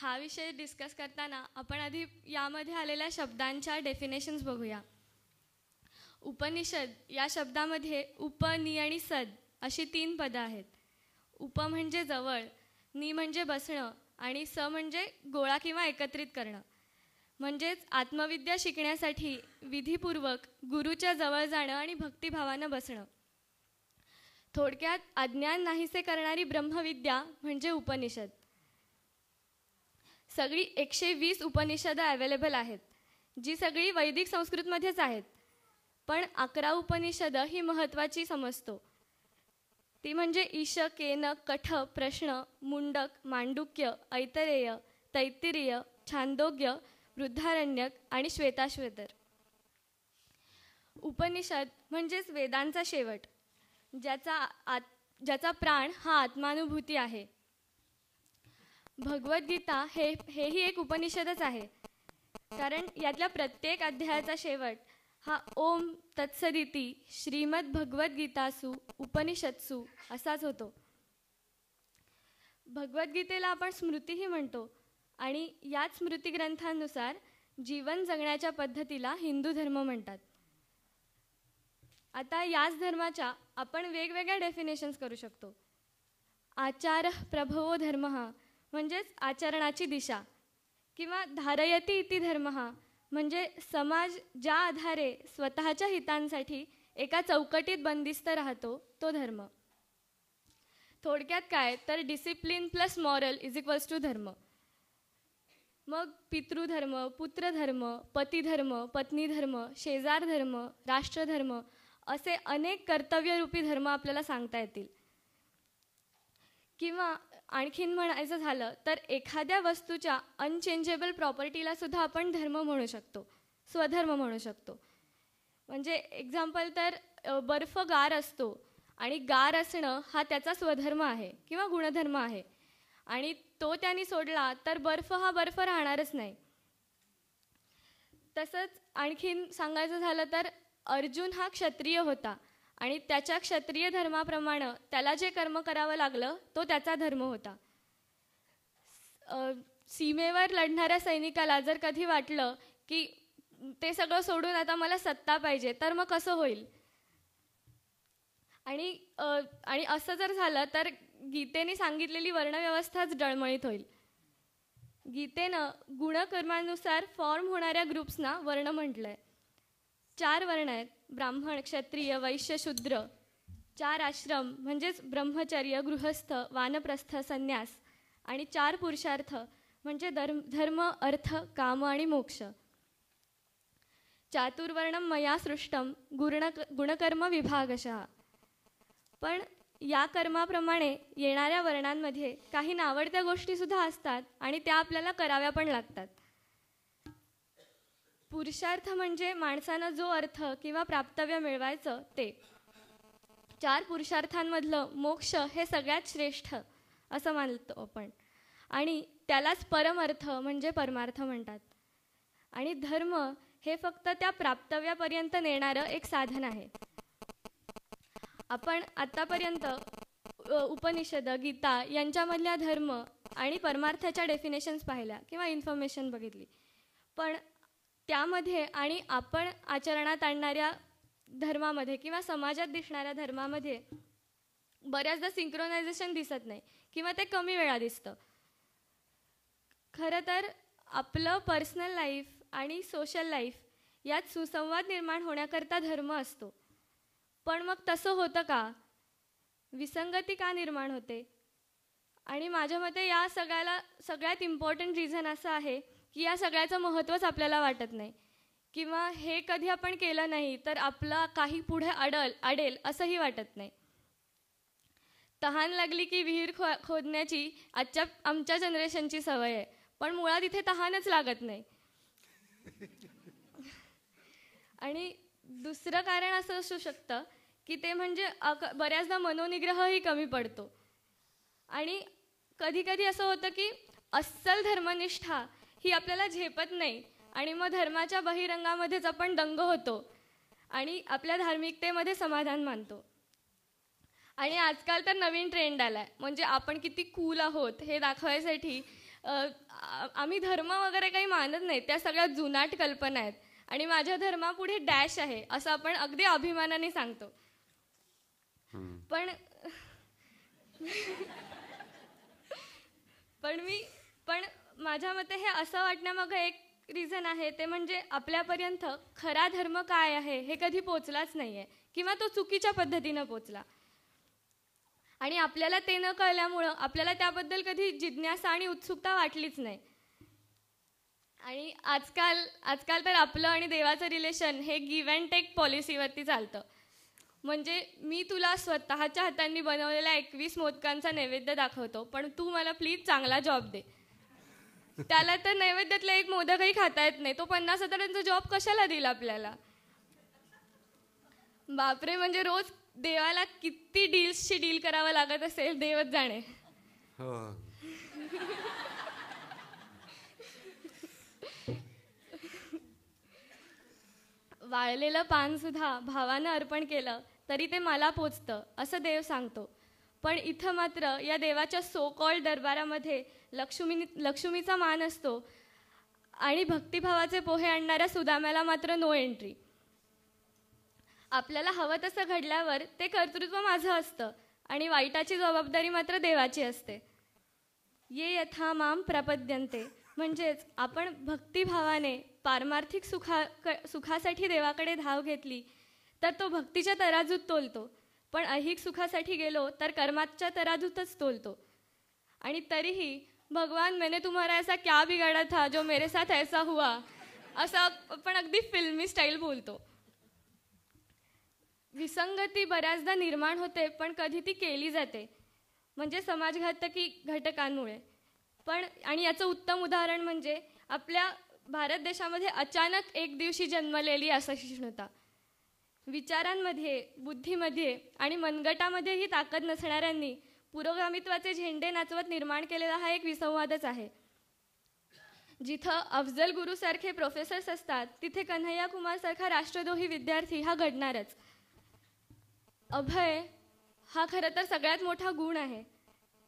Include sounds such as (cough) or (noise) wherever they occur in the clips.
हा विषय डिस्कस करताना आपण आधी यामध्ये आलेल्या शब्दांच्या डेफिनेशन्स बघूया उपनिषद या शब्दामध्ये उप आणि सद अशी तीन पदं आहेत उप म्हणजे जवळ नि म्हणजे बसणं आणि स म्हणजे गोळा किंवा एकत्रित करणं म्हणजेच आत्मविद्या शिकण्यासाठी विधीपूर्वक गुरुच्या जवळ जाणं आणि भक्तिभावानं बसणं थोडक्यात अज्ञान नाहीसे करणारी ब्रह्मविद्या म्हणजे उपनिषद सगळी एकशे वीस उपनिषदं अवेलेबल आहेत जी सगळी वैदिक संस्कृतमध्येच आहेत पण अकरा उपनिषदं ही महत्त्वाची समजतो ती म्हणजे ईश केन कठ प्रश्न मुंडक मांडुक्य ऐतरेय तैत्तिरीय छांदोग्य वृद्धारण्यक आणि श्वेताश्वेतर उपनिषद म्हणजेच वेदांचा शेवट ज्याचा आत ज्याचा प्राण हा आत्मानुभूती आहे भगवद्गीता हे हेही एक उपनिषदच आहे कारण यातल्या प्रत्येक अध्यायाचा शेवट हा ओम तत्सदिती श्रीमद भगवद्गीतासु उपनिषदसु असाच होतो भगवद्गीतेला आपण स्मृतीही म्हणतो आणि याच ग्रंथांनुसार जीवन जगण्याच्या पद्धतीला हिंदू धर्म म्हणतात आता याच धर्माच्या आपण वेगवेगळ्या डेफिनेशन्स करू शकतो आचार प्रभवो धर्म म्हणजेच आचरणाची दिशा किंवा धारयती इति धर्म हा म्हणजे समाज ज्या आधारे स्वतःच्या हितांसाठी एका चौकटीत बंदिस्त राहतो तो धर्म थोडक्यात काय तर discipline plus moral is equals to धर्म मग पितृधर्म पुत्रधर्म पतीधर्म पत्नीधर्म शेजारधर्म राष्ट्रधर्म असे अनेक कर्तव्यरूपी धर्म आपल्याला सांगता येतील किंवा आणखीन म्हणायचं झालं तर एखाद्या वस्तूच्या अनचेंजेबल प्रॉपर्टीला सुद्धा आपण धर्म म्हणू शकतो स्वधर्म म्हणू शकतो म्हणजे एक्झाम्पल तर बर्फ गार असतो आणि गार असणं हा त्याचा स्वधर्म आहे किंवा गुणधर्म आहे आणि तो त्यांनी सोडला तर बर्फ हा बर्फ राहणारच नाही तसंच आणखीन सांगायचं झालं तर अर्जुन हा क्षत्रिय होता आणि त्याच्या क्षत्रिय धर्माप्रमाणे त्याला जे कर्म करावं लागलं तो त्याचा धर्म होता सीमेवर लढणाऱ्या सैनिकाला जर कधी वाटलं की ते सगळं सोडून आता मला सत्ता पाहिजे तर मग कसं होईल आणि आणि असं जर झालं तर गीतेने सांगितलेली वर्णव्यवस्थाच डळमळीत होईल गीतेनं गुणकर्मानुसार फॉर्म होणाऱ्या ग्रुप्सना वर्ण म्हटलंय चार वर्ण आहेत ब्राह्मण क्षत्रिय वैश्य शूद्र चार आश्रम म्हणजेच ब्रह्मचर्य गृहस्थ वानप्रस्थ संन्यास आणि चार पुरुषार्थ म्हणजे धर्म धर्म अर्थ काम आणि मोक्ष चातुर्वर्णम मया सृष्टम गुण गुणकर्म विभागशः पण या कर्माप्रमाणे येणाऱ्या वर्णांमध्ये काही नावडत्या गोष्टीसुद्धा असतात आणि त्या आपल्याला कराव्या पण लागतात पुरुषार्थ म्हणजे माणसानं जो अर्थ किंवा प्राप्तव्य मिळवायचं ते चार पुरुषार्थांमधलं मोक्ष हे सगळ्यात श्रेष्ठ असं मानतो आपण आणि त्यालाच परमर्थ म्हणजे परमार्थ म्हणतात आणि धर्म हे फक्त त्या प्राप्तव्यापर्यंत नेणारं एक साधन आहे आपण आतापर्यंत उपनिषद गीता यांच्यामधल्या धर्म आणि परमार्थाच्या डेफिनेशन्स पाहिल्या किंवा इन्फॉर्मेशन बघितली पण त्यामध्ये आणि आपण आचरणात आणणाऱ्या धर्मामध्ये किंवा समाजात दिसणाऱ्या धर्मामध्ये बऱ्याचदा सिंक्रोनायझेशन दिसत नाही किंवा ते कमी वेळा दिसतं खरं तर आपलं पर्सनल लाईफ आणि सोशल लाईफ यात सुसंवाद निर्माण होण्याकरता धर्म असतो पण मग तसं होतं का विसंगती का निर्माण होते आणि माझ्या मते या सगळ्याला सगळ्यात इम्पॉर्टंट रिझन असं आहे की या सगळ्याचं महत्त्वच आपल्याला वाटत नाही किंवा हे कधी आपण केलं नाही तर आपला काही पुढे अडल अडेल असंही वाटत नाही तहान लागली की विहीर खो खोदण्याची आजच्या आमच्या जनरेशनची सवय आहे पण मुळात इथे तहानच लागत नाही आणि दुसरं कारण असं असू शकतं की ते म्हणजे बऱ्याचदा मनोनिग्रहही कमी पडतो आणि कधी कधी असं होतं की अस्सल धर्मनिष्ठा ही आपल्याला झेपत नाही आणि मग धर्माच्या बहिरंगामध्येच आपण दंग होतो आणि आपल्या धार्मिकतेमध्ये समाधान मानतो आणि आजकाल तर नवीन ट्रेंड आला आहे म्हणजे आपण किती कूल आहोत हे दाखवायसाठी आम्ही धर्म वगैरे काही मानत नाही त्या सगळ्या जुनाट कल्पना आहेत आणि माझ्या धर्मापुढे डॅश आहे असं आपण अगदी अभिमानाने सांगतो पण पण मी पण माझ्या मते हे असं वाटण्यामागं एक रिझन आहे ते म्हणजे आपल्यापर्यंत खरा धर्म काय आहे हे कधी पोचलाच नाही आहे किंवा तो चुकीच्या पद्धतीनं पोचला आणि आपल्याला ते न कळल्यामुळं आपल्याला त्याबद्दल कधी जिज्ञासा आणि उत्सुकता वाटलीच नाही आणि आजकाल आजकाल तर आपलं आणि देवाचं रिलेशन हे गिव्ह अँड टेक पॉलिसीवरती चालतं म्हणजे मी तुला स्वतःच्या हातांनी बनवलेल्या एकवीस मोदकांचा नैवेद्य दाखवतो पण तू मला प्लीज चांगला जॉब दे त्याला तर नैवेद्यातला एक मोदकही खाता येत नाही तो पन्नास हजारांचा जॉब कशाला देईल आपल्याला बापरे म्हणजे रोज देवाला किती डील्सची डील करावं लागत असेल देवच जाणे हो. वाळलेलं पान सुद्धा भावानं अर्पण केलं तरी ते मला पोचतं असं देव सांगतो पण इथं मात्र या देवाच्या सोकॉल दरबारामध्ये लक्ष्मी लक्ष्मीचा मान असतो आणि भक्तिभावाचे पोहे आणणाऱ्या सुदाम्याला मात्र नो एंट्री आपल्याला हवं तसं घडल्यावर ते कर्तृत्व माझं असतं आणि वाईटाची जबाबदारी मात्र देवाची असते ये यथा माम प्रपद्यन्ते म्हणजेच आपण भक्तिभावाने पारमार्थिक सुखा क सुखासाठी देवाकडे धाव घेतली तर तो भक्तीच्या तराजूत तोलतो पण अहिक सुखासाठी गेलो तर कर्माच्या तराजूतच तोलतो आणि तरीही भगवान मैंने तुम्हारा ऐसा क्या बिगाड़ा था जो मेरे साथ ऐसा हुआ असं आपण अगदी फिल्मी स्टाईल बोलतो विसंगती बऱ्याचदा निर्माण होते पण कधी ती केली जाते म्हणजे समाजघातकी घटकांमुळे पण आणि याचं उत्तम उदाहरण म्हणजे आपल्या भारत देशामध्ये अचानक एक दिवशी जन्मलेली असहिष्णुता विचारांमध्ये बुद्धीमध्ये आणि मनगटामध्ये ही ताकद नसणाऱ्यांनी पुरोगामित्वाचे झेंडे नाचवत निर्माण केलेला हा एक विसंवादच आहे जिथं अफजल गुरुसारखे प्रोफेसर्स असतात तिथे कन्हैया कुमारसारखा राष्ट्रद्रोही विद्यार्थी हा घडणारच अभय हा खरं तर सगळ्यात मोठा गुण आहे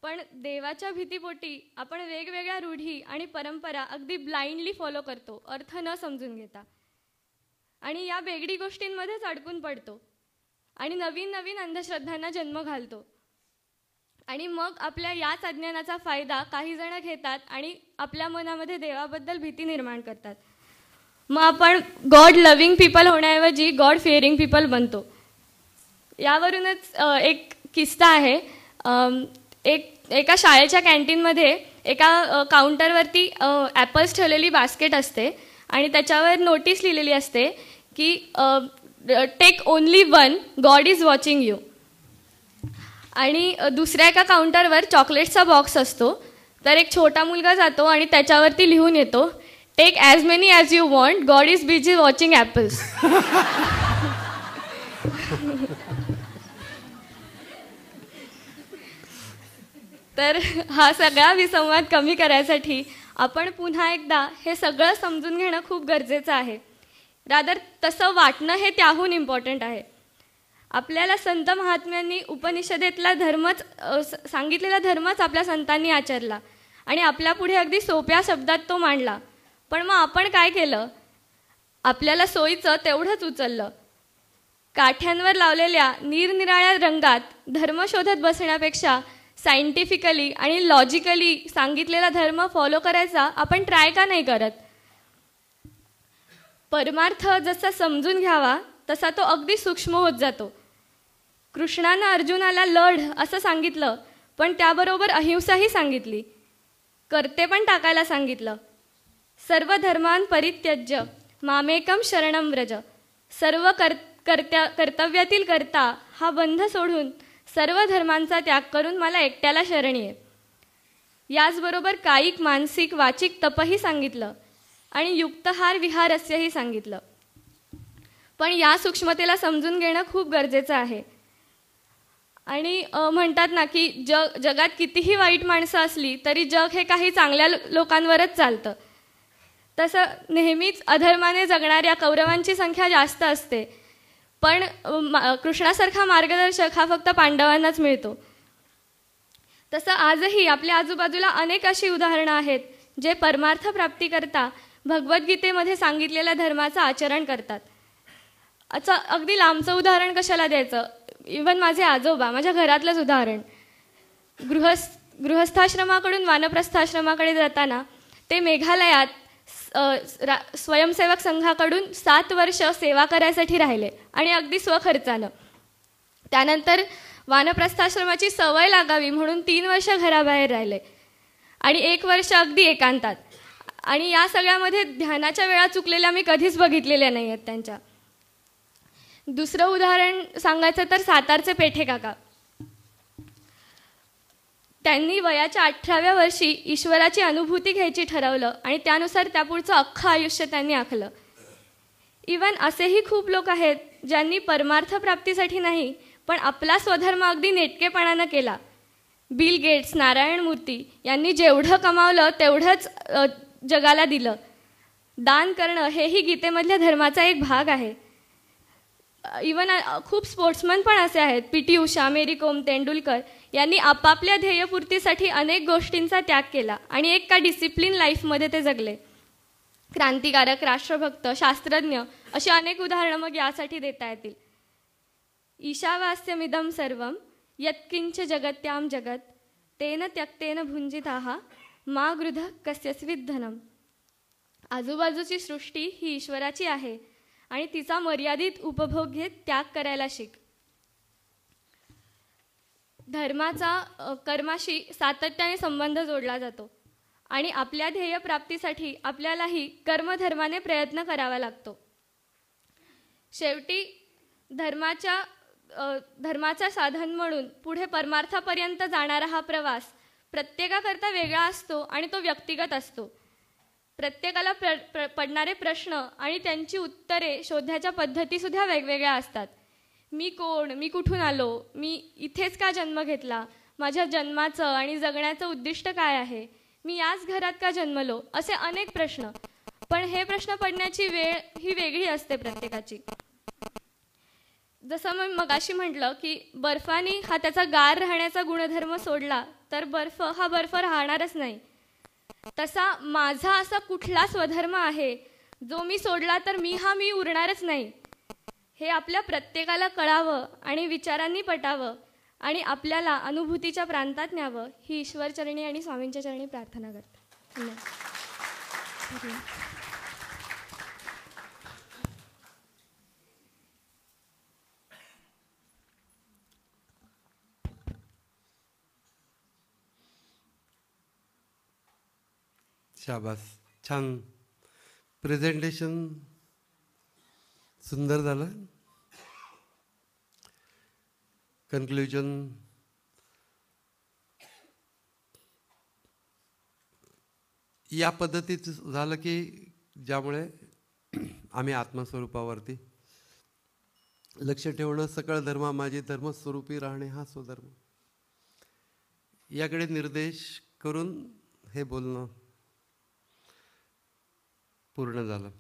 पण देवाच्या भीतीपोटी आपण वेगवेगळ्या रूढी आणि परंपरा अगदी ब्लाइंडली फॉलो करतो अर्थ न समजून घेता आणि या वेगळी गोष्टींमध्येच अडकून पडतो आणि नवीन नवीन अंधश्रद्धांना जन्म घालतो आणि मग आपल्या याच अज्ञानाचा फायदा काही जण घेतात आणि आपल्या मनामध्ये देवाबद्दल भीती निर्माण करतात मग आपण गॉड लव्हिंग पीपल होण्याऐवजी गॉड फिअरिंग पीपल बनतो यावरूनच एक किस्सा आहे एक एका शाळेच्या कॅन्टीनमध्ये एका काउंटरवरती ॲपल्स ठेवलेली बास्केट असते आणि त्याच्यावर नोटीस लिहिलेली असते की take only one god is watching you आणि दुसऱ्या एका काउंटरवर चॉकलेटचा बॉक्स असतो तर एक छोटा मुलगा जातो आणि त्याच्यावरती लिहून येतो take as many as you want God is is watching apples तर हा सगळा विसंवाद कमी करायसाठी आपण पुन्हा एकदा हे सगळं समजून घेणं खूप गरजेचं आहे रादर तसं वाटणं हे त्याहून इम्पॉर्टंट आहे आपल्याला संत महात्म्यांनी उपनिषदेतला धर्मच सांगितलेला धर्मच आपल्या संतांनी आचरला आणि आपल्यापुढे अगदी सोप्या शब्दात तो मांडला पण मग आपण काय केलं आपल्याला सोयीचं तेवढंच उचललं काठ्यांवर लावलेल्या निरनिराळ्या रंगात धर्म शोधत बसण्यापेक्षा सायंटिफिकली आणि लॉजिकली सांगितलेला धर्म फॉलो करायचा आपण ट्राय का नाही करत परमार्थ जसा समजून घ्यावा तसा तो अगदी सूक्ष्म होत जातो कृष्णानं अर्जुनाला लढ असं सांगितलं पण त्याबरोबर अहिंसाही सांगितली करते पण टाकायला सांगितलं सर्व धर्मान परित्यज्य मामेकम शरणम व्रज सर्व कर कर्त्या कर्तव्यातील करता हा बंध सोडून सर्व धर्मांचा त्याग करून मला एकट्याला शरणी आहे याचबरोबर कायिक मानसिक वाचिक तपही सांगितलं आणि युक्तहार विहारस्यही सांगितलं पण या सूक्ष्मतेला समजून घेणं खूप गरजेचं आहे आणि म्हणतात ना की जग जगात कितीही वाईट माणसं असली तरी जग हे काही चांगल्या लोकांवरच चालतं तसं नेहमीच अधर्माने जगणाऱ्या कौरवांची संख्या जास्त असते पण कृष्णासारखा मार्गदर्शक हा फक्त पांडवांनाच मिळतो तसं आजही आपल्या आजूबाजूला अनेक अशी उदाहरणं आहेत जे परमार्थ प्राप्ती करता भगवद्गीतेमध्ये सांगितलेल्या धर्माचं आचरण करतात अच्छा अगदी लांबचं उदाहरण कशाला द्यायचं इवन माझे आजोबा माझ्या घरातलंच उदाहरण गृहस् गृहस्थाश्रमाकडून वानप्रस्थाश्रमाकडे जाताना ते मेघालयात स्वयंसेवक संघाकडून सात वर्ष सेवा करायसाठी राहिले आणि अगदी स्वखर्चानं त्यानंतर वानप्रस्थाश्रमाची सवय लागावी म्हणून तीन वर्ष घराबाहेर राहिले आणि एक वर्ष अगदी एकांतात आणि या सगळ्यामध्ये ध्यानाच्या वेळा चुकलेल्या मी कधीच बघितलेल्या नाही आहेत त्यांच्या दुसरं उदाहरण सांगायचं तर सातारचे पेठे काका त्यांनी वयाच्या अठराव्या वर्षी ईश्वराची अनुभूती घ्यायची ठरवलं आणि त्यानुसार त्यापुढचं अख्खं आयुष्य त्यांनी आखलं इवन असेही खूप लोक आहेत ज्यांनी परमार्थ प्राप्तीसाठी नाही पण आपला स्वधर्म अगदी नेटकेपणानं केला बिल गेट्स नारायण मूर्ती यांनी जेवढं कमावलं तेवढंच जगाला दिलं दान करणं हेही गीतेमधल्या धर्माचा एक भाग आहे इवन खूप स्पोर्ट्समन पण असे आहेत पी टी उषा मेरी कोम तेंडुलकर यांनी आपापल्या ध्येयपूर्तीसाठी अनेक गोष्टींचा त्याग केला आणि एक का डिसिप्लिन लाईफमध्ये ते जगले क्रांतिकारक राष्ट्रभक्त शास्त्रज्ञ अशी अनेक उदाहरणं मग यासाठी देता येतील ईशावास्यमिदम सर्व यत्किंच जगत्याम जगत तेन त्यक्तेन भुंजित आहा मा गृध कस्यस्वित धनम आजूबाजूची सृष्टी ही ईश्वराची आहे आणि तिचा मर्यादित उपभोग घेत त्याग करायला शिक धर्माचा कर्माशी सातत्याने संबंध जोडला जातो आणि आपल्या ध्येयप्राप्तीसाठी आपल्यालाही कर्मधर्माने प्रयत्न करावा लागतो शेवटी धर्माच्या धर्माचा साधन म्हणून पुढे परमार्थापर्यंत जाणारा हा प्रवास प्रत्येकाकरता वेगळा असतो आणि तो व्यक्तिगत असतो प्रत्येकाला प्र, प्र पडणारे प्रश्न आणि त्यांची उत्तरे शोधण्याच्या पद्धतीसुद्धा वेगवेगळ्या असतात मी कोण मी कुठून आलो मी इथेच का जन्म घेतला माझ्या जन्माचं आणि जगण्याचं उद्दिष्ट काय आहे मी याच घरात का जन्मलो असे अनेक प्रश्न पण हे प्रश्न पडण्याची वेळ ही वेगळी असते प्रत्येकाची जसं मी मगाशी म्हटलं की बर्फाने हा त्याचा गार राहण्याचा गुणधर्म सोडला तर बर्फ हा बर्फ राहणारच नाही तसा माझा असा कुठला स्वधर्म आहे जो मी सोडला तर मी हा मी उरणारच नाही हे आपल्या प्रत्येकाला कळावं आणि विचारांनी पटावं आणि आपल्याला अनुभूतीच्या प्रांतात न्यावं ही ईश्वरचरणी आणि स्वामींच्या चरणी प्रार्थना करतात शाबास छान प्रेझेंटेशन सुंदर झालं कन्क्ल्युजन या पद्धतीत झालं की ज्यामुळे आम्ही आत्मस्वरूपावरती लक्ष ठेवणं सकळ धर्म माझे धर्मस्वरूपी राहणे हा स्वधर्म याकडे निर्देश करून हे बोलणं पूर्ण झालं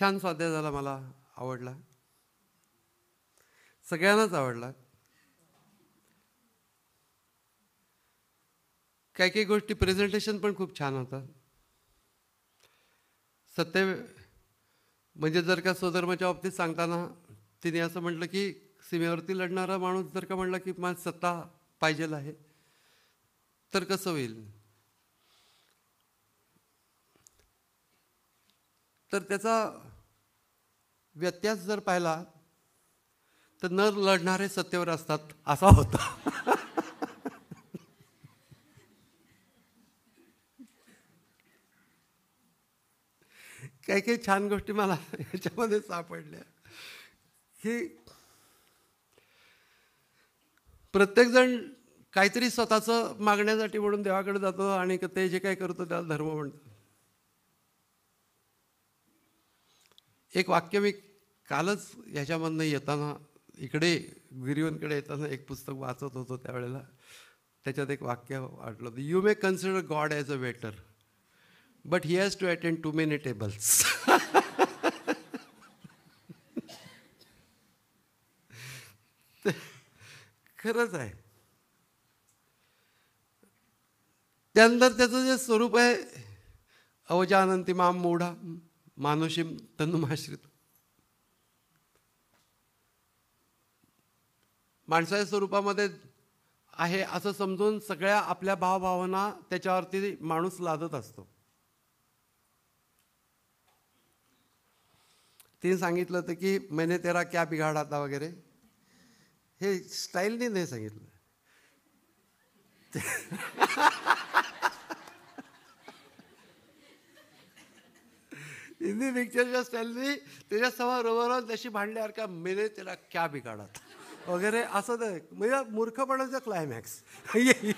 छान स्वाध्याय झाला मला आवडला सगळ्यांनाच आवडला काही काही गोष्टी प्रेझेंटेशन पण खूप छान होतं सत्य म्हणजे जर का स्वधर्माच्या बाबतीत सांगताना तिने असं म्हटलं की सीमेवरती लढणारा माणूस जर का म्हटलं की मला सत्ता पाहिजे आहे तर कसं होईल तर त्याचा व्यत्यास जर पाहिला तर न लढणारे सत्तेवर असतात असा होता काही काही छान गोष्टी मला याच्यामध्ये सापडल्या की प्रत्येकजण काहीतरी स्वतःचं मागण्यासाठी म्हणून देवाकडे जातो आणि ते जे काही करतो त्याला धर्म म्हणतो एक वाक्य मी कालच ह्याच्यामधनं येताना इकडे गिरीवनकडे येताना एक पुस्तक वाचत होतो त्यावेळेला त्याच्यात एक वाक्य वाटलं होतं you may consider God as a waiter but he has to attend to many tables खरंच आहे त्यानंतर त्याचं जे स्वरूप आहे माम मोढा मानुषी तनुमाश्रित माणसाच्या स्वरूपामध्ये आहे असं समजून सगळ्या आपल्या भावभावना त्याच्यावरती माणूस लादत असतो तिने सांगितलं होतं की मैंने तेरा क्या बिघाड आता वगैरे हे स्टाईलने नाही सांगितलं हिंदी पिक्चरच्या त्यांनी त्याच्यासमोर रोबरोज जशी भांडल्यावर का मेने त्याला क्या बिघाडा वगैरे असं तर म्हणजे मूर्खपणाचं क्लायमॅक्स काही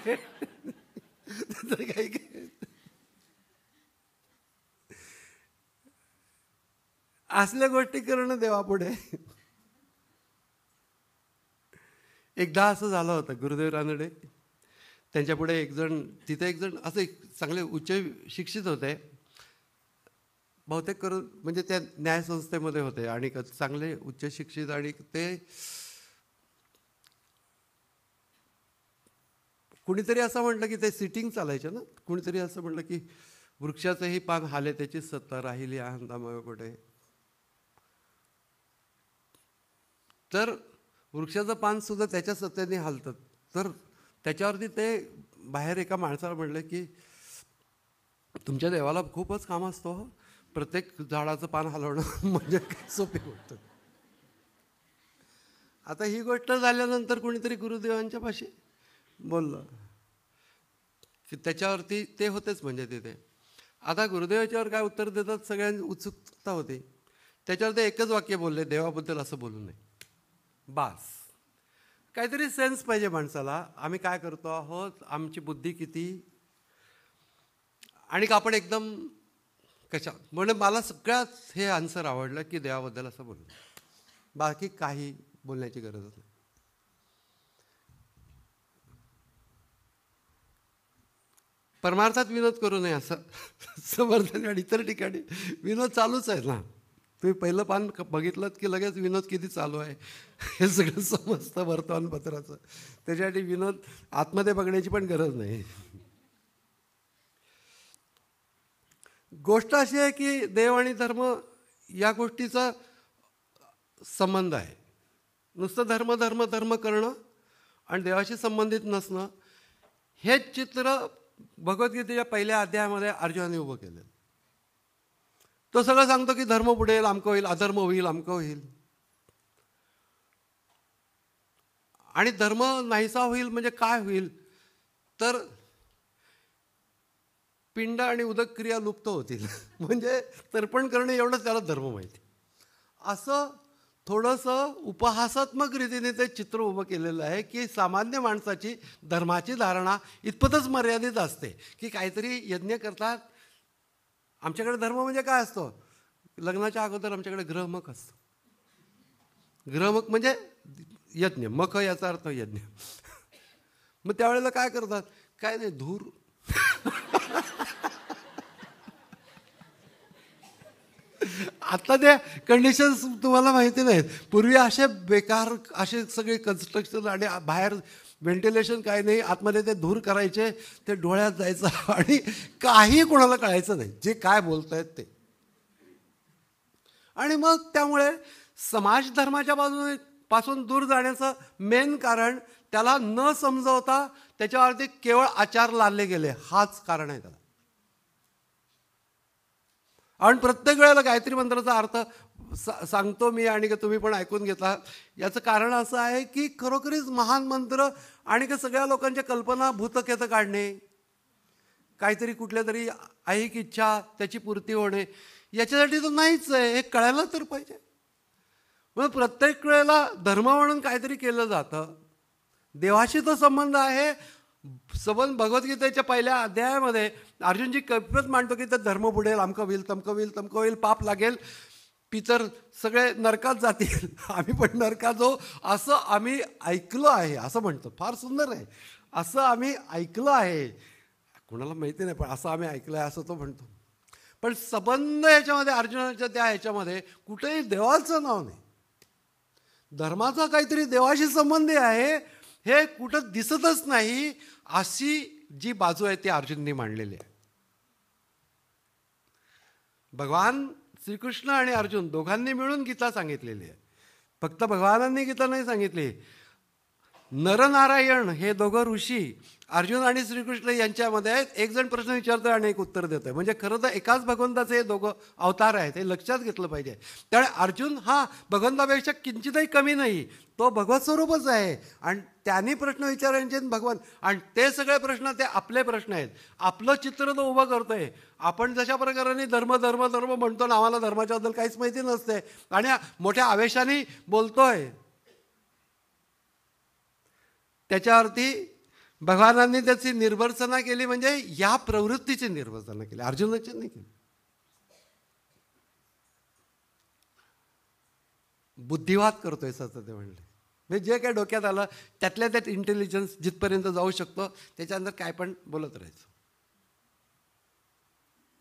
असल्या गोष्टी करणं देवापुढे एकदा असं झालं होतं गुरुदेव रानडे त्यांच्यापुढे एकजण तिथे एकजण असे चांगले उच्च शिक्षित होते बहुतेक करून म्हणजे त्या न्यायसंस्थेमध्ये होते आणि चांगले उच्च शिक्षित आणि ते कुणीतरी असं म्हटलं की ते सिटिंग चालायचे ना कुणीतरी असं म्हटलं की वृक्षाचंही पान हाले त्याची सत्ता राहिली आनंदामय कुठे तर वृक्षाचं पान सुद्धा त्याच्या सत्तेने हालतं तर त्याच्यावरती ते बाहेर एका माणसाला म्हटलं की तुमच्या देवाला खूपच काम असतो हो प्रत्येक झाडाचं पान हलवणं (laughs) म्हणजे काय सोपी गोष्ट आता ही गोष्ट झाल्यानंतर कोणीतरी गुरुदेवांच्या पाशी बोललं की त्याच्यावरती ते होतेच म्हणजे तिथे आता गुरुदेवाच्यावर काय उत्तर देतात सगळ्यांची उत्सुकता होती त्याच्यावर ते एकच वाक्य बोलले देवाबद्दल असं बोलू नये बास काहीतरी सेन्स पाहिजे माणसाला आम्ही काय करतो आहोत आमची बुद्धी किती आणि आपण एकदम कशा म्हणजे मला सगळ्याच हे आन्सर आवडलं की देवाबद्दल असं बोलू बाकी काही बोलण्याची गरज नाही परमार्थात विनोद करू नये असं (laughs) समर्थन आणि इतर ठिकाणी विनोद चालूच आहे ना तुम्ही पहिलं पान बघितलं की लगेच विनोद किती चालू आहे (laughs) हे सगळं समजतं वर्तमानपत्राचं त्याच्यासाठी विनोद आतमध्ये बघण्याची पण गरज नाही गोष्ट अशी आहे की देव आणि धर्म या गोष्टीचा संबंध आहे नुसतं धर्म धर्म धर्म करणं आणि देवाशी संबंधित नसणं हे चित्र भगवद्गीतेच्या पहिल्या अध्यायामध्ये अर्जुनाने उभं केलं तो सगळं सांगतो की धर्म बुडेल आमकं होईल अधर्म होईल आमकं होईल आणि धर्म नाहीसा होईल म्हणजे काय होईल तर पिंड आणि उदक क्रिया लुप्त होतील (laughs) म्हणजे तर्पण करणे एवढंच त्याला धर्म माहिती असं थोडंसं उपहासात्मक रीतीने ते चित्र उभं केलेलं आहे की सामान्य माणसाची धर्माची धारणा इतपतच मर्यादित असते की काहीतरी यज्ञ करतात आमच्याकडे धर्म म्हणजे काय असतो लग्नाच्या अगोदर आमच्याकडे ग्रहमक असतो ग्रहमक म्हणजे यज्ञ मख याचा अर्थ यज्ञ (laughs) मग त्यावेळेला काय करतात काय नाही धूर (laughs) आता त्या कंडिशन्स तुम्हाला माहिती नाहीत पूर्वी असे बेकार असे सगळे कन्स्ट्रक्शन आणि बाहेर व्हेंटिलेशन काय नाही आतमध्ये ते धूर करायचे ते डोळ्यात जायचं (laughs) आणि काही कोणाला कळायचं नाही जे काय बोलत आहेत ते आणि मग त्यामुळे समाज धर्माच्या बाजूने पासून दूर जाण्याचं मेन कारण त्याला न समजवता त्याच्यावरती केवळ आचार लादले गेले हाच कारण आहे त्याला आणि प्रत्येक वेळेला गायत्री मंत्राचा अर्थ सा सांगतो मी आणि का तुम्ही पण ऐकून घेतला याचं कारण असं आहे की खरोखरीच महान मंत्र आणि का सगळ्या लोकांच्या कल्पना भूतकेतं काढणे काहीतरी कुठल्या तरी ऐक इच्छा त्याची पूर्ती होणे याच्यासाठी तर नाहीच आहे हे कळायला तर पाहिजे मग प्रत्येक वेळेला धर्म म्हणून काहीतरी केलं जातं देवाशी तो संबंध आहे सबंध भगवद्गीतेच्या पहिल्या अध्यायामध्ये अर्जुनजी कल्पत मांडतो की तर धर्म बुडेल आमकं होईल तमकं होईल तमकं होईल पाप लागेल पितर सगळे नरकात जातील (laughs) आम्ही पण नरका जो असं आम्ही ऐकलं आहे असं म्हणतो फार सुंदर आहे असं आम्ही ऐकलं आहे कोणाला माहिती नाही पण असं आम्ही ऐकलं आहे असं तो म्हणतो पण सबंध याच्यामध्ये अर्जुनाच्या त्या ह्याच्यामध्ये कुठेही देवाचं नाव नाही धर्माचा काहीतरी देवाशी संबंधी आहे हे कुठं दिसतच नाही अशी जी बाजू आहे ती अर्जुनने मांडलेली आहे भगवान श्रीकृष्ण आणि अर्जुन दोघांनी मिळून गीता सांगितलेली आहे फक्त भगवानांनी गीता नाही सांगितली नरनारायण हे दोघं ऋषी अर्जुन आणि श्रीकृष्ण यांच्यामध्ये आहेत एक जण प्रश्न विचारतो आणि एक उत्तर देतोय म्हणजे खरं तर एकाच भगवंताचे हे दोघं अवतार आहेत हे लक्षात घेतलं पाहिजे त्यामुळे अर्जुन हा भगवंतापेक्षा किंचितही कमी नाही तो भगवत स्वरूपच आहे आणि त्यांनी प्रश्न विचारायचे भगवान आणि ते सगळे प्रश्न ते आपले प्रश्न आहेत आपलं चित्र तो उभं करतोय आपण जशा प्रकाराने धर्म धर्म धर्म म्हणतो ना आम्हाला धर्माच्याबद्दल काहीच माहिती नसते आणि मोठ्या आवेशाने बोलतोय त्याच्यावरती भगवानांनी त्याची निर्भर्सना केली म्हणजे या प्रवृत्तीची निर्भर्सना केली अर्जुनाची नाही केली बुद्धिवाद करतोय असं ते म्हणले म्हणजे जे काय डोक्यात आलं त्यातल्या त्यात इंटेलिजन्स जिथपर्यंत जाऊ शकतो त्याच्यानंतर काय पण बोलत राहायचं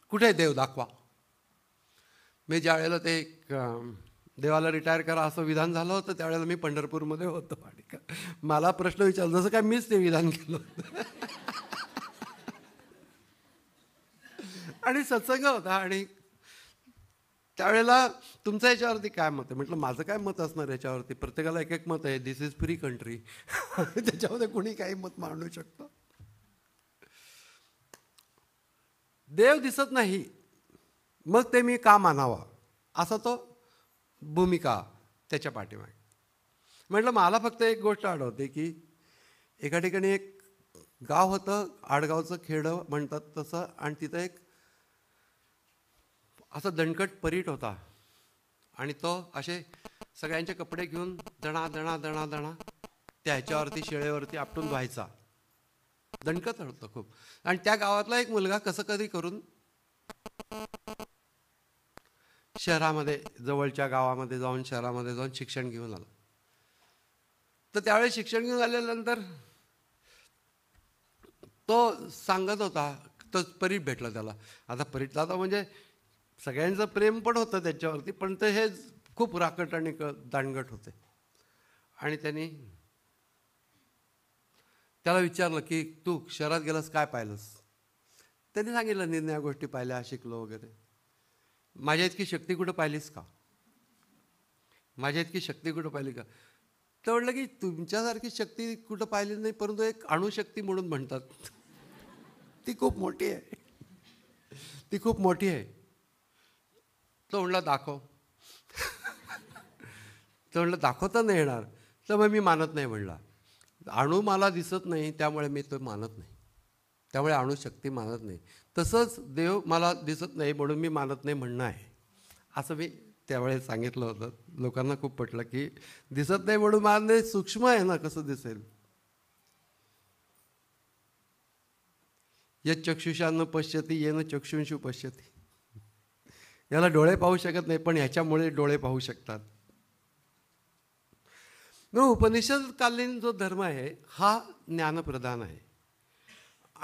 कुठे देव दाखवा मी ज्या वेळेला ते एक देवाला रिटायर करा असं विधान झालं होतं त्यावेळेला मी पंढरपूरमध्ये होतो आणि मला प्रश्न विचारला जसं काय मीच ते विधान केलं होतं आणि सत्संग होता आणि त्यावेळेला तुमचं याच्यावरती काय मत आहे म्हटलं माझं काय मत असणार याच्यावरती प्रत्येकाला एक एक मत आहे दिस इज फ्री कंट्री त्याच्यामध्ये कोणी काही मत मांडू शकतं देव दिसत नाही मग ते मी का मानावा असा तो भूमिका त्याच्या पाठीमागे म्हटलं मला फक्त एक गोष्ट आठवते की एका ठिकाणी एक गाव होतं आडगावचं खेडं म्हणतात तसं आणि तिथं एक असा दणकट परीट होता आणि तो असे सगळ्यांचे कपडे घेऊन दणा दणा दणा दणा त्याच्यावरती शेळेवरती आपटून व्हायचा दणकत होतं खूप आणि त्या गावातला एक मुलगा कसं कधी करून शहरामध्ये जवळच्या गावामध्ये जाऊन शहरामध्ये जाऊन शिक्षण घेऊन आलो तर त्यावेळेस शिक्षण घेऊन आल्यानंतर तो सांगत होता तो परीट भेटला त्याला आता परीटला आता म्हणजे सगळ्यांचं प्रेम पण होतं त्याच्यावरती पण ते हे खूप राकट आणि दांडगट होते आणि त्यांनी त्याला विचारलं की तू शहरात गेलास काय पाहिलंस त्यांनी सांगितलं निर्णया गोष्टी पाहिल्या शिकलो वगैरे माझ्या इतकी शक्ती कुठं पाहिलीस का माझ्या इतकी शक्ती कुठं पाहिली का तर म्हटलं की तुमच्यासारखी शक्ती कुठं पाहिली नाही परंतु एक अणुशक्ती म्हणून म्हणतात ती खूप मोठी आहे ती खूप मोठी आहे तो म्हणला दाखव तो म्हणलं दाखवता नाही येणार तर मग मी मानत नाही म्हणला अणू मला दिसत नाही त्यामुळे मी तो मानत नाही त्यामुळे अणुशक्ती मानत नाही तसंच देव मला दिसत नाही म्हणून मी मानत नाही म्हणणं आहे असं मी त्यावेळेस सांगितलं होतं लोकांना खूप पटलं की दिसत नाही म्हणून मानणे सूक्ष्म आहे ना कसं दिसेल या चक्षुषानं पश्यती येणं चक्षुंशू पश्यती याला डोळे पाहू शकत नाही पण ह्याच्यामुळे डोळे पाहू शकतात उपनिषदकालीन जो धर्म आहे हा ज्ञानप्रधान आहे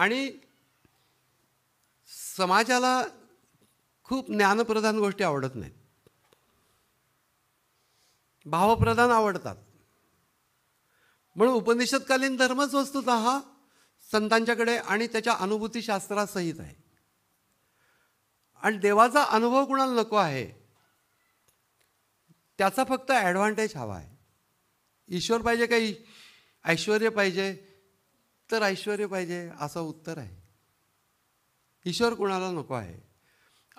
आणि समाजाला खूप ज्ञानप्रधान गोष्टी आवडत नाहीत भावप्रधान आवडतात म्हणून उपनिषदकालीन धर्मच वस्तुत हा संतांच्याकडे आणि त्याच्या अनुभूतीशास्त्रासहित आहे आणि देवाचा अनुभव कुणाला नको आहे त्याचा फक्त ॲडव्हान्टेज हवा आहे ईश्वर पाहिजे काही ऐश्वर पाहिजे तर ऐश्वर पाहिजे असं उत्तर आहे ईश्वर कुणाला नको आहे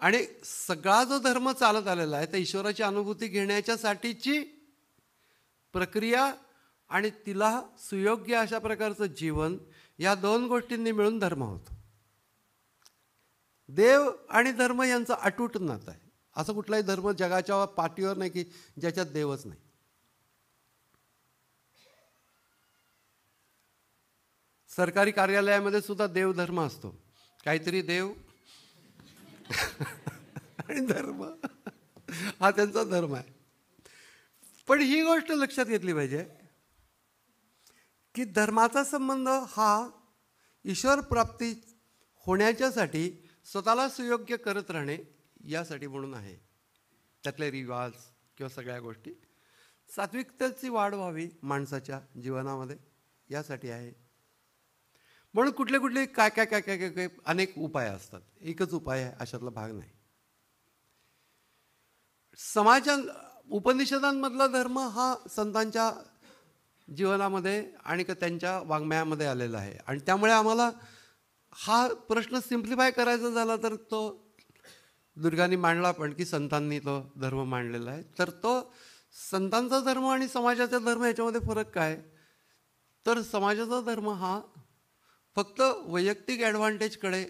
आणि सगळा जो धर्म चालत आलेला आहे तर ईश्वराची अनुभूती घेण्याच्यासाठीची प्रक्रिया आणि तिला सुयोग्य अशा प्रकारचं जीवन या दोन गोष्टींनी मिळून धर्म होतो देव आणि धर्म यांचं अटूट नातं आहे असं कुठलाही धर्म जगाच्या पाठीवर नाही की ज्याच्यात देवच नाही सरकारी कार्यालयामध्ये सुद्धा देवधर्म असतो काहीतरी देव आणि धर्म हा त्यांचा धर्म आहे पण ही गोष्ट लक्षात घेतली पाहिजे की धर्माचा संबंध हा ईश्वर प्राप्ती होण्याच्यासाठी स्वतःला सुयोग्य करत राहणे यासाठी म्हणून आहे त्यातले रिवाज किंवा सगळ्या गोष्टी सात्विकतेची वाढ व्हावी माणसाच्या जीवनामध्ये यासाठी आहे म्हणून कुठले कुठले काय काय काय काय काय अनेक उपाय असतात एकच उपाय आहे अशातला भाग नाही समाजा उपनिषदांमधला धर्म हा संतांच्या जीवनामध्ये आणि त्यांच्या वाङ्मयामध्ये आलेला आहे आणि त्यामुळे आम्हाला हा प्रश्न सिम्प्लिफाय करायचा झाला तर तो दुर्गानी मांडला पण की संतांनी तो धर्म मांडलेला आहे तर तो संतांचा धर्म आणि समाजाचा धर्म याच्यामध्ये फरक काय तर समाजाचा धर्म हा फक्त वैयक्तिक ॲडव्हान्टेजकडे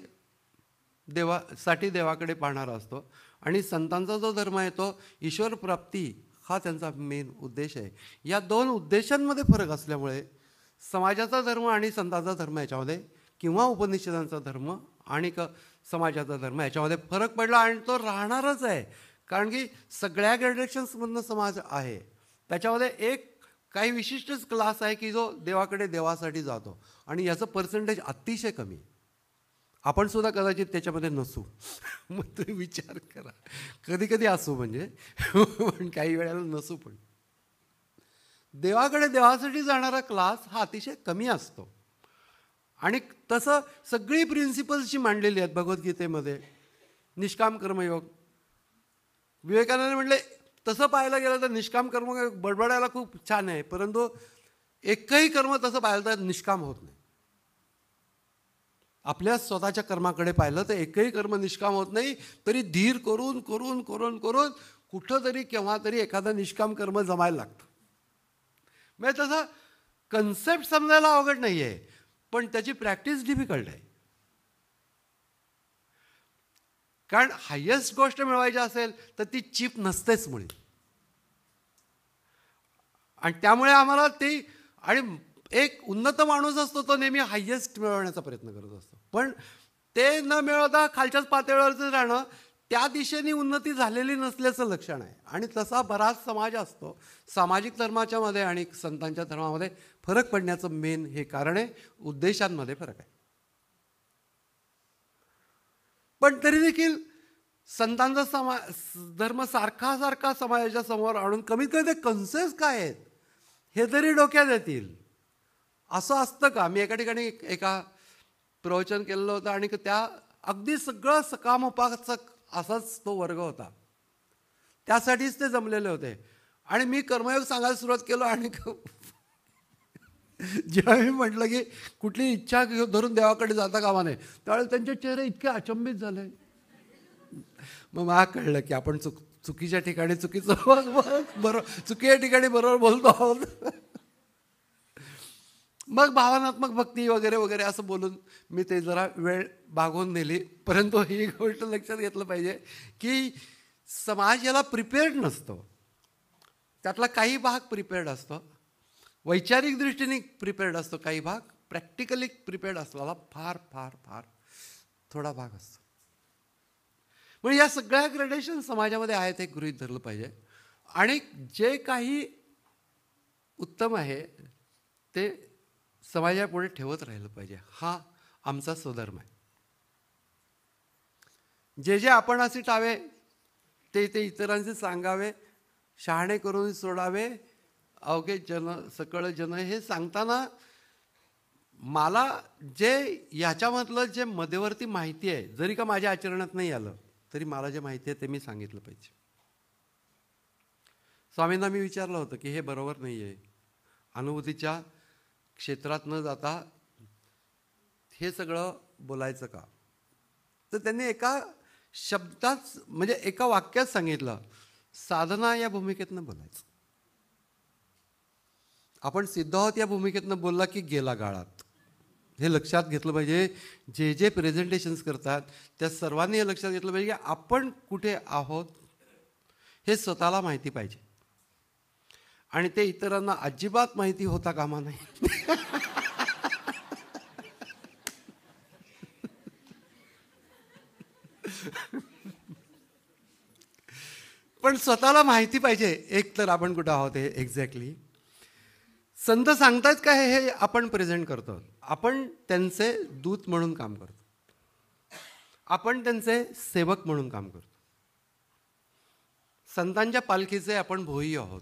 देवासाठी देवाकडे पाहणारा असतो आणि संतांचा जो धर्म आहे तो ईश्वर प्राप्ती हा त्यांचा मेन उद्देश आहे या दोन उद्देशांमध्ये फरक असल्यामुळे समाजाचा धर्म आणि संतांचा धर्म याच्यामध्ये किंवा उपनिषदांचा धर्म आणि क समाजाचा धर्म याच्यामध्ये फरक पडला आणि तो राहणारच आहे कारण की सगळ्या ग्रॅड्रेशन्समधनं समाज आहे त्याच्यामध्ये एक काही विशिष्टच क्लास आहे की जो देवाकडे देवासाठी जातो आणि याचं पर्सेंटेज अतिशय कमी आपण सुद्धा कदाचित त्याच्यामध्ये नसू (laughs) मग तुम्ही विचार करा कधी कधी असू म्हणजे (laughs) पण काही वेळेला नसू पण देवाकडे देवासाठी जाणारा क्लास हा अतिशय कमी असतो आणि तसं सगळी प्रिन्सिपल्स जी मांडलेली आहेत भगवद्गीतेमध्ये निष्काम कर्मयोग विवेकानंद म्हटले तसं पाहायला गेलं तर निष्काम कर्म बडबडायला खूप छान आहे परंतु एकही कर्म तसं पाहायला तर निष्काम होत नाही आपल्या स्वतःच्या कर्माकडे पाहिलं तर एकही कर्म निष्काम होत नाही तरी धीर करून करून करून करून कुठं तरी केव्हा तरी एखादा निष्काम कर्म जमायला लागतं म्हणजे तसं कन्सेप्ट समजायला अवघड नाही आहे पण त्याची प्रॅक्टिस डिफिकल्ट आहे कारण हायेस्ट गोष्ट मिळवायची असेल तर ती चीप नसतेच मुळे आणि त्यामुळे आम्हाला ती आणि एक उन्नत माणूस असतो तो नेहमी हायेस्ट मिळवण्याचा प्रयत्न करत असतो पण ते न मिळवता खालच्याच पातळीवरचं राहणं त्या दिशेने उन्नती झालेली नसल्याचं लक्षण आहे आणि तसा बराच समाज असतो सामाजिक धर्माच्यामध्ये आणि संतांच्या धर्मामध्ये फरक पडण्याचं मेन हे कारण आहे उद्देशांमध्ये फरक आहे पण तरी देखील संतांचा समा धर्म सारखा सारखा समाजाच्या समोर आणून कमीत कमी ते कन्सेस काय आहेत हे तरी डोक्यात येतील असं असतं का मी एका ठिकाणी एका प्रवचन केलेलं होतं आणि त्या अगदी सगळं सकामोपासक असाच तो वर्ग होता त्यासाठीच ते जमलेले होते आणि मी कर्मयोग सांगायला सुरुवात केलो आणि (laughs) जेव्हा मी म्हटलं की कुठली इच्छा धरून देवाकडे जाता कामा नये त्यावेळेला त्यांचे चेहरे इतके अचंबित झाले मग मला कळलं की आपण चुक चुकीच्या ठिकाणी चुकीचं (laughs) बरोबर चुकीच्या ठिकाणी बरोबर बोलतो आहोत मग भावनात्मक भक्ती वगैरे वगैरे असं बोलून मी ते जरा वेळ भागवून नेली परंतु ही गोष्ट लक्षात घेतलं पाहिजे की समाज याला प्रिपेअर्ड नसतो त्यातला काही भाग प्रिपेअर्ड असतो वैचारिक दृष्टीने प्रिपेअर्ड असतो काही भाग प्रॅक्टिकली प्रिपेअर्ड असलेला फार फार फार थोडा भाग असतो म्हणजे या सगळ्या ग्रेडेशन समाजामध्ये आहेत हे गृहीत धरलं पाहिजे आणि जे काही उत्तम आहे ते समाजापुढे ठेवत राहिलं पाहिजे हा आमचा स्वधर्म आहे जे जे आपण असे टावे ते ते इतरांचे सांगावे शहाणे करून सोडावे अवघे जन सकळ जन हे सांगताना मला जे याच्यामधलं जे मध्यवर्ती माहिती आहे जरी का माझ्या आचरणात नाही आलं तरी मला जे माहिती आहे ते मी सांगितलं पाहिजे स्वामींना मी विचारलं होतं की हे बरोबर नाही आहे अनुभूतीच्या क्षेत्रात न जाता हे सगळं बोलायचं का तर त्यांनी एका शब्दात म्हणजे एका वाक्यात सांगितलं साधना या भूमिकेतनं बोलायचं आपण सिद्ध आहोत या भूमिकेतनं बोलला की गेला गाळात हे लक्षात घेतलं पाहिजे जे जे प्रेझेंटेशन्स करतात त्या सर्वांनी हे लक्षात घेतलं पाहिजे की आपण कुठे आहोत हे स्वतःला माहिती पाहिजे आणि ते इतरांना अजिबात माहिती होता कामा नाही पण स्वतःला माहिती पाहिजे एक तर आपण कुठं आहोत हे एक्झॅक्टली संत सांगतात काय हे आपण प्रेझेंट करतो आपण त्यांचे दूत म्हणून काम करतो आपण त्यांचे सेवक म्हणून काम करतो संतांच्या पालखीचे आपण भोई आहोत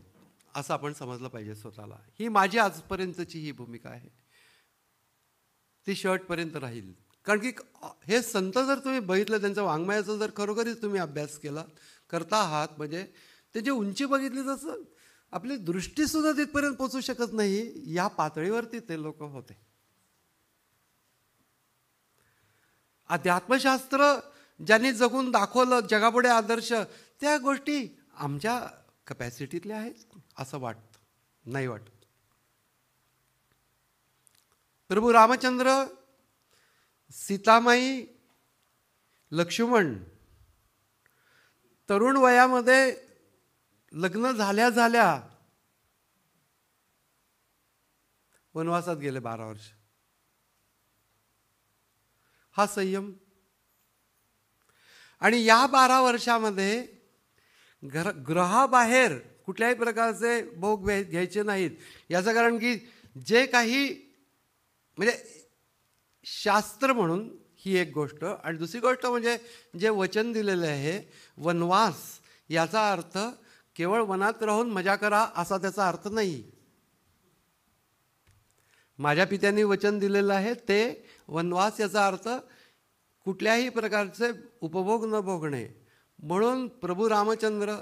असं आपण समजलं पाहिजे स्वतःला ही माझी आजपर्यंतची ही भूमिका आहे ती शर्टपर्यंत राहील कारण की हे संत जर तुम्ही बघितलं त्यांचं वाङ्मयाचा जर खरोखरीच तुम्ही अभ्यास केला करता आहात म्हणजे त्याची उंची बघितली तसं आपली दृष्टीसुद्धा तिथपर्यंत पोचू शकत नाही या पातळीवरती ते लोक होते अध्यात्मशास्त्र ज्यांनी जगून दाखवलं जगापुढे आदर्श त्या गोष्टी आमच्या कपॅसिटीतल्या आहेत असं वाटत नाही वाटत प्रभू रामचंद्र सीतामाई लक्ष्मण तरुण वयामध्ये लग्न झाल्या झाल्या वनवासात गेले बारा वर्ष हा संयम आणि या बारा वर्षामध्ये घर बाहेर कुठल्याही प्रकारचे भोग घ्यायचे नाहीत याचं कारण की जे काही म्हणजे शास्त्र म्हणून ही एक गोष्ट आणि दुसरी गोष्ट म्हणजे जे वचन दिलेले आहे वनवास याचा अर्थ केवळ वनात राहून मजा करा असा त्याचा अर्थ नाही माझ्या पित्यांनी वचन दिलेलं आहे ते वनवास याचा अर्थ कुठल्याही प्रकारचे उपभोग न भोगणे म्हणून प्रभू रामचंद्र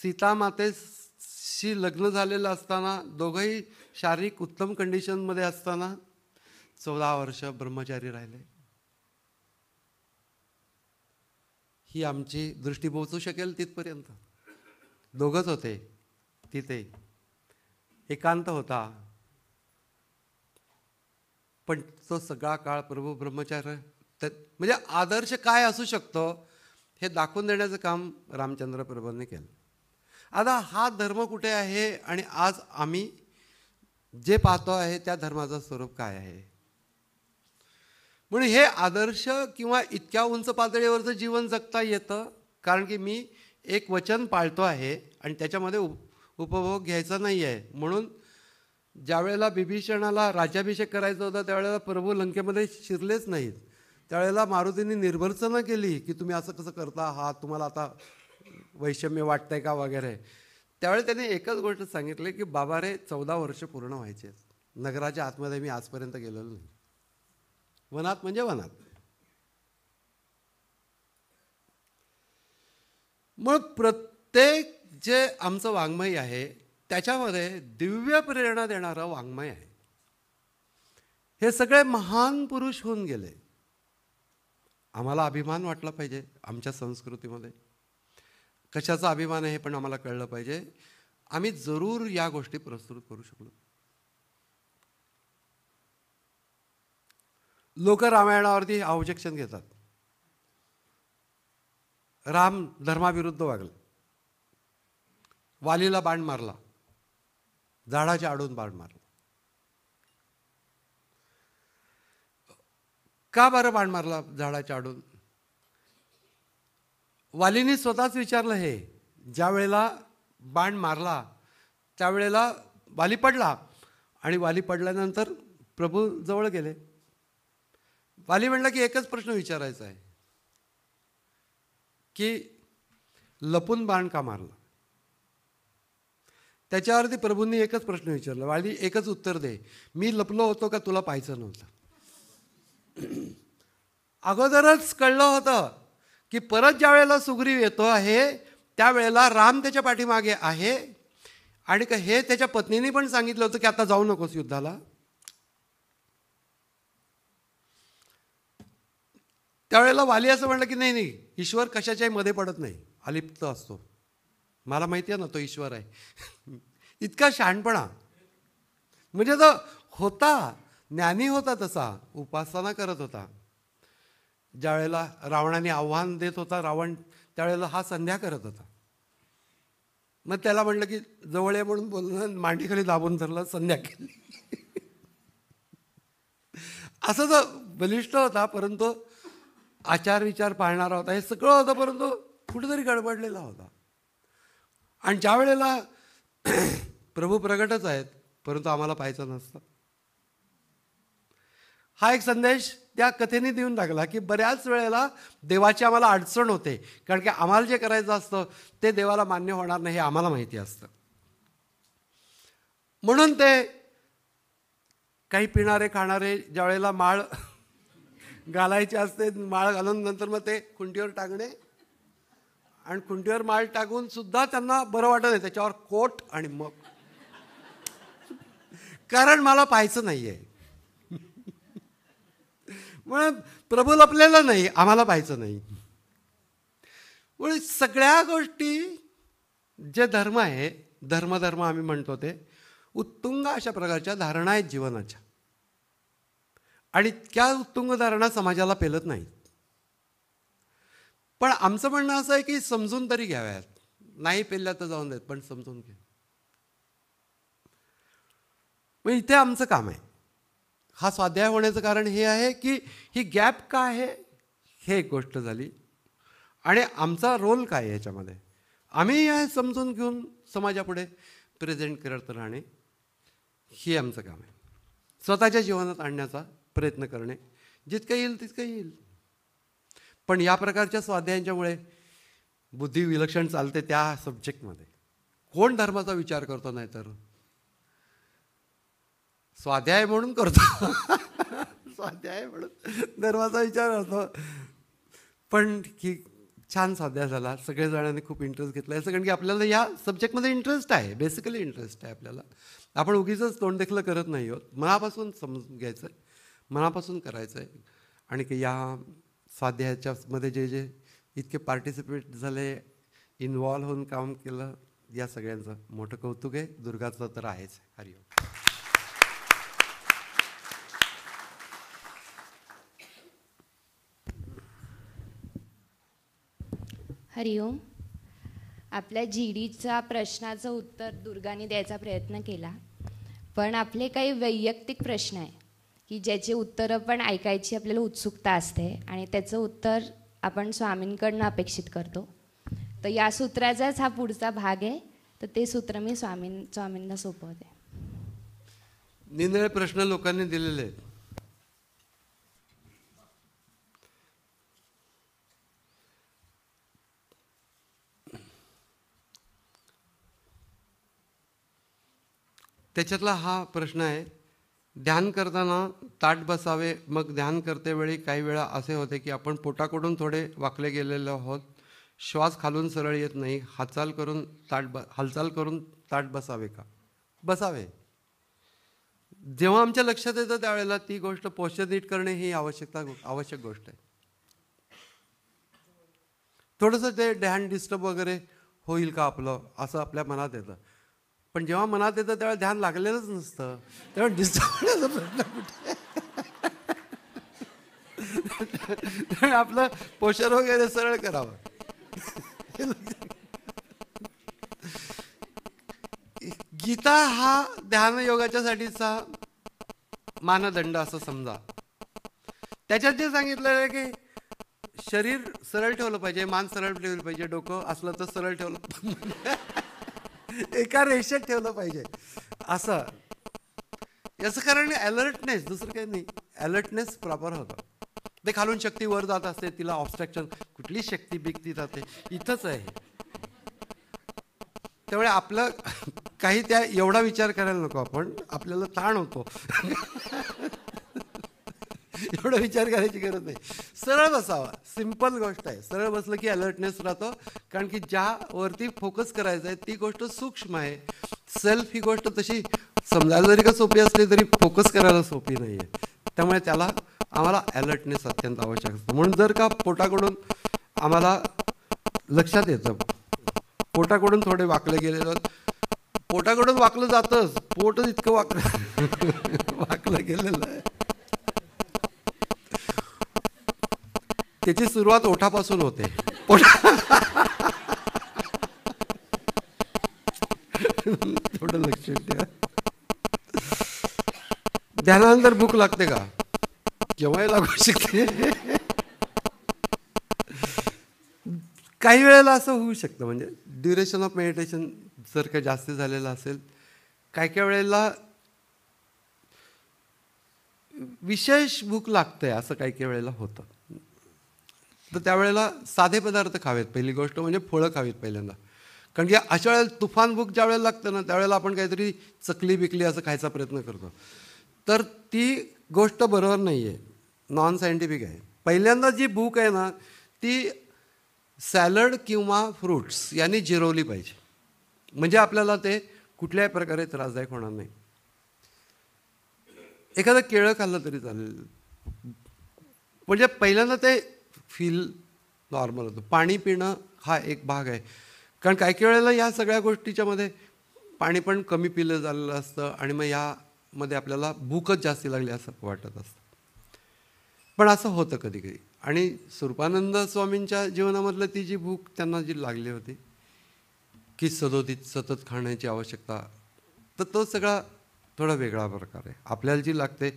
सीतामातेशी लग्न झालेलं असताना दोघंही शारीरिक उत्तम कंडिशनमध्ये असताना चौदा वर्ष ब्रह्मचारी राहिले ही आमची दृष्टी पोचू शकेल तिथपर्यंत दोघंच होते तिथे एकांत होता पण तो सगळा काळ प्रभू ब्रह्मचार्य म्हणजे आदर्श काय असू शकतो हे दाखवून देण्याचं काम रामचंद्र प्रभूंनी केलं आता हा धर्म कुठे आहे आणि आज आम्ही जे पाहतो आहे त्या धर्माचं स्वरूप काय आहे म्हणून हे आदर्श किंवा इतक्या उंच पातळीवरचं जीवन जगता येतं कारण की मी एक वचन पाळतो आहे आणि त्याच्यामध्ये उप उपभोग घ्यायचा नाही आहे म्हणून ज्यावेळेला बिभीषणाला राज्याभिषेक करायचा होता त्यावेळेला प्रभू लंकेमध्ये शिरलेच नाहीत त्यावेळेला मारुतींनी निर्भर्सना केली की तुम्ही असं कसं करता हा तुम्हाला आता वैषम्य वाटतंय का वगैरे त्यावेळी त्यांनी एकच गोष्ट सांगितली की बाबा रे चौदा वर्ष पूर्ण व्हायचे नगराच्या आतमध्ये मी आजपर्यंत गेलेलो नाही वनात म्हणजे वनात मग प्रत्येक जे आमचं वाङ्मय आहे त्याच्यामध्ये दिव्य प्रेरणा देणारं वाङ्मय आहे हे सगळे महान पुरुष होऊन गेले आम्हाला अभिमान वाटला पाहिजे आमच्या संस्कृतीमध्ये कशाचा अभिमान आहे हे पण आम्हाला कळलं पाहिजे आम्ही जरूर या गोष्टी प्रस्तुत करू शकलो लोक रामायणावरती ऑब्जेक्शन घेतात राम धर्माविरुद्ध वागले वालीला बाण मारला झाडाच्या आडून बाण मारला का बरं बाण मारला झाडाच्या आडून वालीने स्वतःच विचारलं हे ज्या वेळेला बाण मारला त्यावेळेला वाली पडला आणि वाली पडल्यानंतर प्रभू जवळ गेले वाली म्हणला की एकच प्रश्न विचारायचा आहे की लपून बाण का मारला त्याच्यावरती प्रभूंनी एकच प्रश्न विचारला वाली एकच उत्तर दे मी लपलो होतो का तुला पाहायचं नव्हतं (clears throat) अगोदरच कळलं होतं की परत ज्या वेळेला सुग्रीव येतो आहे त्यावेळेला राम त्याच्या पाठीमागे आहे आणि हे त्याच्या पत्नीने पण सांगितलं होतं की आता जाऊ नकोस युद्धाला त्यावेळेला वाली असं म्हणलं की नाही नाही ईश्वर कशाच्याही मध्ये पडत नाही अलिप्त असतो मला माहिती आहे ना तो ईश्वर आहे (laughs) इतका शहाणपणा म्हणजे तो होता ज्ञानी होता तसा उपासना करत होता ज्या वेळेला रावणाने आव्हान देत होता रावण त्यावेळेला हा संध्या करत होता मग त्याला म्हटलं की जवळ ये म्हणून बोललं मांडीखाली दाबून धरलं संध्या केली (laughs) असं तर बलिष्ठ होता परंतु आचार विचार पाळणारा होता हे सगळं होतं परंतु कुठेतरी गडबडलेला होता आणि ज्या वेळेला (clears throat) प्रभू प्रगटच आहेत परंतु आम्हाला पाहायचं नसतं हा एक संदेश त्या कथेने देऊन लागला की बऱ्याच वेळेला देवाची आम्हाला अडचण होते कारण की आम्हाला जे करायचं असतं ते देवाला मान्य होणार नाही हे आम्हाला माहिती असतं म्हणून ते काही पिणारे खाणारे ज्या वेळेला माळ (laughs) घालायचे असते माळ घालून नंतर मग ते खुंटीवर टाकणे आणि खुंटीवर माळ टाकून सुद्धा त्यांना बरं वाटत नाही त्याच्यावर कोट आणि मग कारण मला पाहायचं नाही आहे मग प्रबल आपल्याला नाही आम्हाला पाहायचं नाही म्हणून सगळ्या गोष्टी जे धर्म आहे धर्मधर्म आम्ही म्हणतो ते उत्तुंग अशा प्रकारच्या धारणा आहेत जीवनाच्या आणि त्या उत्तुंग धारणा समाजाला पेलत नाहीत पण आमचं म्हणणं असं आहे की समजून तरी घ्याव्यात नाही पेलल्या तर जाऊन देत पण समजून घ्या मग इथे आमचं काम आहे हा स्वाध्याय होण्याचं कारण हे आहे की ही गॅप का आहे हे एक गोष्ट झाली आणि आमचा रोल काय याच्यामध्ये आम्ही हे समजून घेऊन समाजापुढे प्रेझेंट करत राहणे हे आमचं काम आहे स्वतःच्या जीवनात आणण्याचा प्रयत्न करणे जितकं येईल तितकं येईल पण या प्रकारच्या स्वाध्यायांच्यामुळे विलक्षण चालते त्या सब्जेक्टमध्ये कोण धर्माचा विचार करतो नाही तर स्वाध्याय म्हणून करतो (laughs) स्वाध्याय म्हणून दरवाजा विचार असतो पण की छान स्वाध्याय झाला सगळ्या जणांनी खूप इंटरेस्ट घेतला असं कारण की आपल्याला या सब्जेक्टमध्ये इंटरेस्ट आहे बेसिकली इंटरेस्ट आहे आपल्याला आपण उगीच तोंडदेखलं करत नाही आहोत मनापासून समजून घ्यायचं आहे मनापासून करायचं आहे आणि की या स्वाध्यायाच्यामध्ये जे जे इतके पार्टिसिपेट झाले इन्वॉल्व्ह होऊन काम केलं या सगळ्यांचं मोठं कौतुक आहे दुर्गाचं तर आहेच हरिओम हरिओम आपल्या जी डीचा प्रश्नाचं उत्तर दुर्गाने द्यायचा प्रयत्न केला पण आपले काही वैयक्तिक प्रश्न आहे की ज्याचे उत्तरं पण ऐकायची आपल्याला उत्सुकता असते आणि त्याचं उत्तर आपण स्वामींकडनं अपेक्षित करतो तर या सूत्राचाच हा पुढचा भाग आहे तर ते सूत्र मी स्वामीं स्वामींना सोपवते निंदळे प्रश्न लोकांनी दिलेले आहेत त्याच्यातला हा प्रश्न आहे ध्यान करताना ताट बसावे मग ध्यान करतेवेळी काही वेळा असे होते की आपण पोटाकडून थोडे वाकले गेलेलो आहोत श्वास खालून सरळ येत नाही हालचाल करून ताट ब हालचाल करून ताट बसावे का बसावे जेव्हा आमच्या लक्षात येतं त्यावेळेला ती गोष्ट पोश्चर नीट करणे ही आवश्यकता आवश्यक गोष्ट आहे थोडंसं ते ध्यान डिस्टर्ब वगैरे होईल का आपलं असं आपल्या मनात येतं पण जेव्हा मनात येतं तेव्हा ध्यान लागलेलंच नसतं तेव्हा डिस्टर्बण्याचा प्रश्न कुठे आपलं पोषण वगैरे सरळ करावं गीता हा ध्यान साठीचा मानदंड असं समजा त्याच्यात जे सांगितलं आहे की शरीर सरळ ठेवलं पाहिजे मान सरळ ठेवलं पाहिजे डोकं असलं तर सरळ ठेवलं एका रेषेत ठेवलं पाहिजे असं याच कारण अलर्टनेस दुसरं काही नाही अलर्टनेस प्रॉपर होता ते खालून शक्ती वर जात असते तिला ऑब्स्ट्रक्शन कुठली शक्ती बिकती जाते इथंच आहे त्यामुळे आपलं (laughs) काही त्या एवढा विचार करायला नको आपण आपल्याला ताण होतो (laughs) एवढा विचार करायची गरज नाही सरळ बसावा सिंपल गोष्ट आहे सरळ बसलं की अलर्टनेस राहतो कारण की ज्यावरती फोकस करायचं आहे ती गोष्ट सूक्ष्म आहे सेल्फ ही गोष्ट तशी समजायला जरी का सोपी असली तरी फोकस करायला सोपी नाही आहे त्यामुळे त्याला आम्हाला अलर्टनेस अत्यंत आवश्यक असतं म्हणून जर का पोटाकडून आम्हाला लक्षात येतं पोटाकडून थोडे वाकले गेलेलं पोटाकडून वाकलं जातंच पोट इतकं वाक (laughs) वाकलं गेलेलं आहे त्याची सुरुवात ओठापासून होते (laughs) ध्यानानंतर भूक लागते का केव्हाही लागू शकते काही वेळेला असं होऊ शकतं म्हणजे ड्युरेशन ऑफ मेडिटेशन जर का जास्त झालेलं असेल काही काय वेळेला विशेष भूक लागते असं काही काही वेळेला होतं तर त्यावेळेला साधे पदार्थ खावेत पहिली गोष्ट म्हणजे फळं खावीत पहिल्यांदा कारण की अशा वेळेला तुफान भूक ज्या वेळेला लागतं ना त्यावेळेला आपण काहीतरी चकली बिकली असं खायचा प्रयत्न करतो तर ती गोष्ट बरोबर नाही आहे नॉन सायंटिफिक आहे पहिल्यांदा जी भूक आहे ना ती सॅलड किंवा फ्रूट्स यांनी जिरवली पाहिजे म्हणजे आपल्याला ते कुठल्याही प्रकारे त्रासदायक होणार नाही एखादं केळं खाल्लं तरी चालेल म्हणजे पहिल्यांदा ते फील नॉर्मल होतं पाणी पिणं हा एक भाग आहे कारण काही काही वेळेला या सगळ्या गोष्टीच्यामध्ये पाणी पण कमी पिलं झालेलं असतं आणि मग या मध्ये आपल्याला भूकच जास्ती लागली असं वाटत असतं पण असं होतं कधी कधी आणि स्वरूपानंद स्वामींच्या जीवनामधलं ती जी भूक त्यांना जी लागली होती की सदोदित सतत खाण्याची आवश्यकता तर तो सगळा थोडा वेगळा प्रकार आहे आपल्याला जी लागते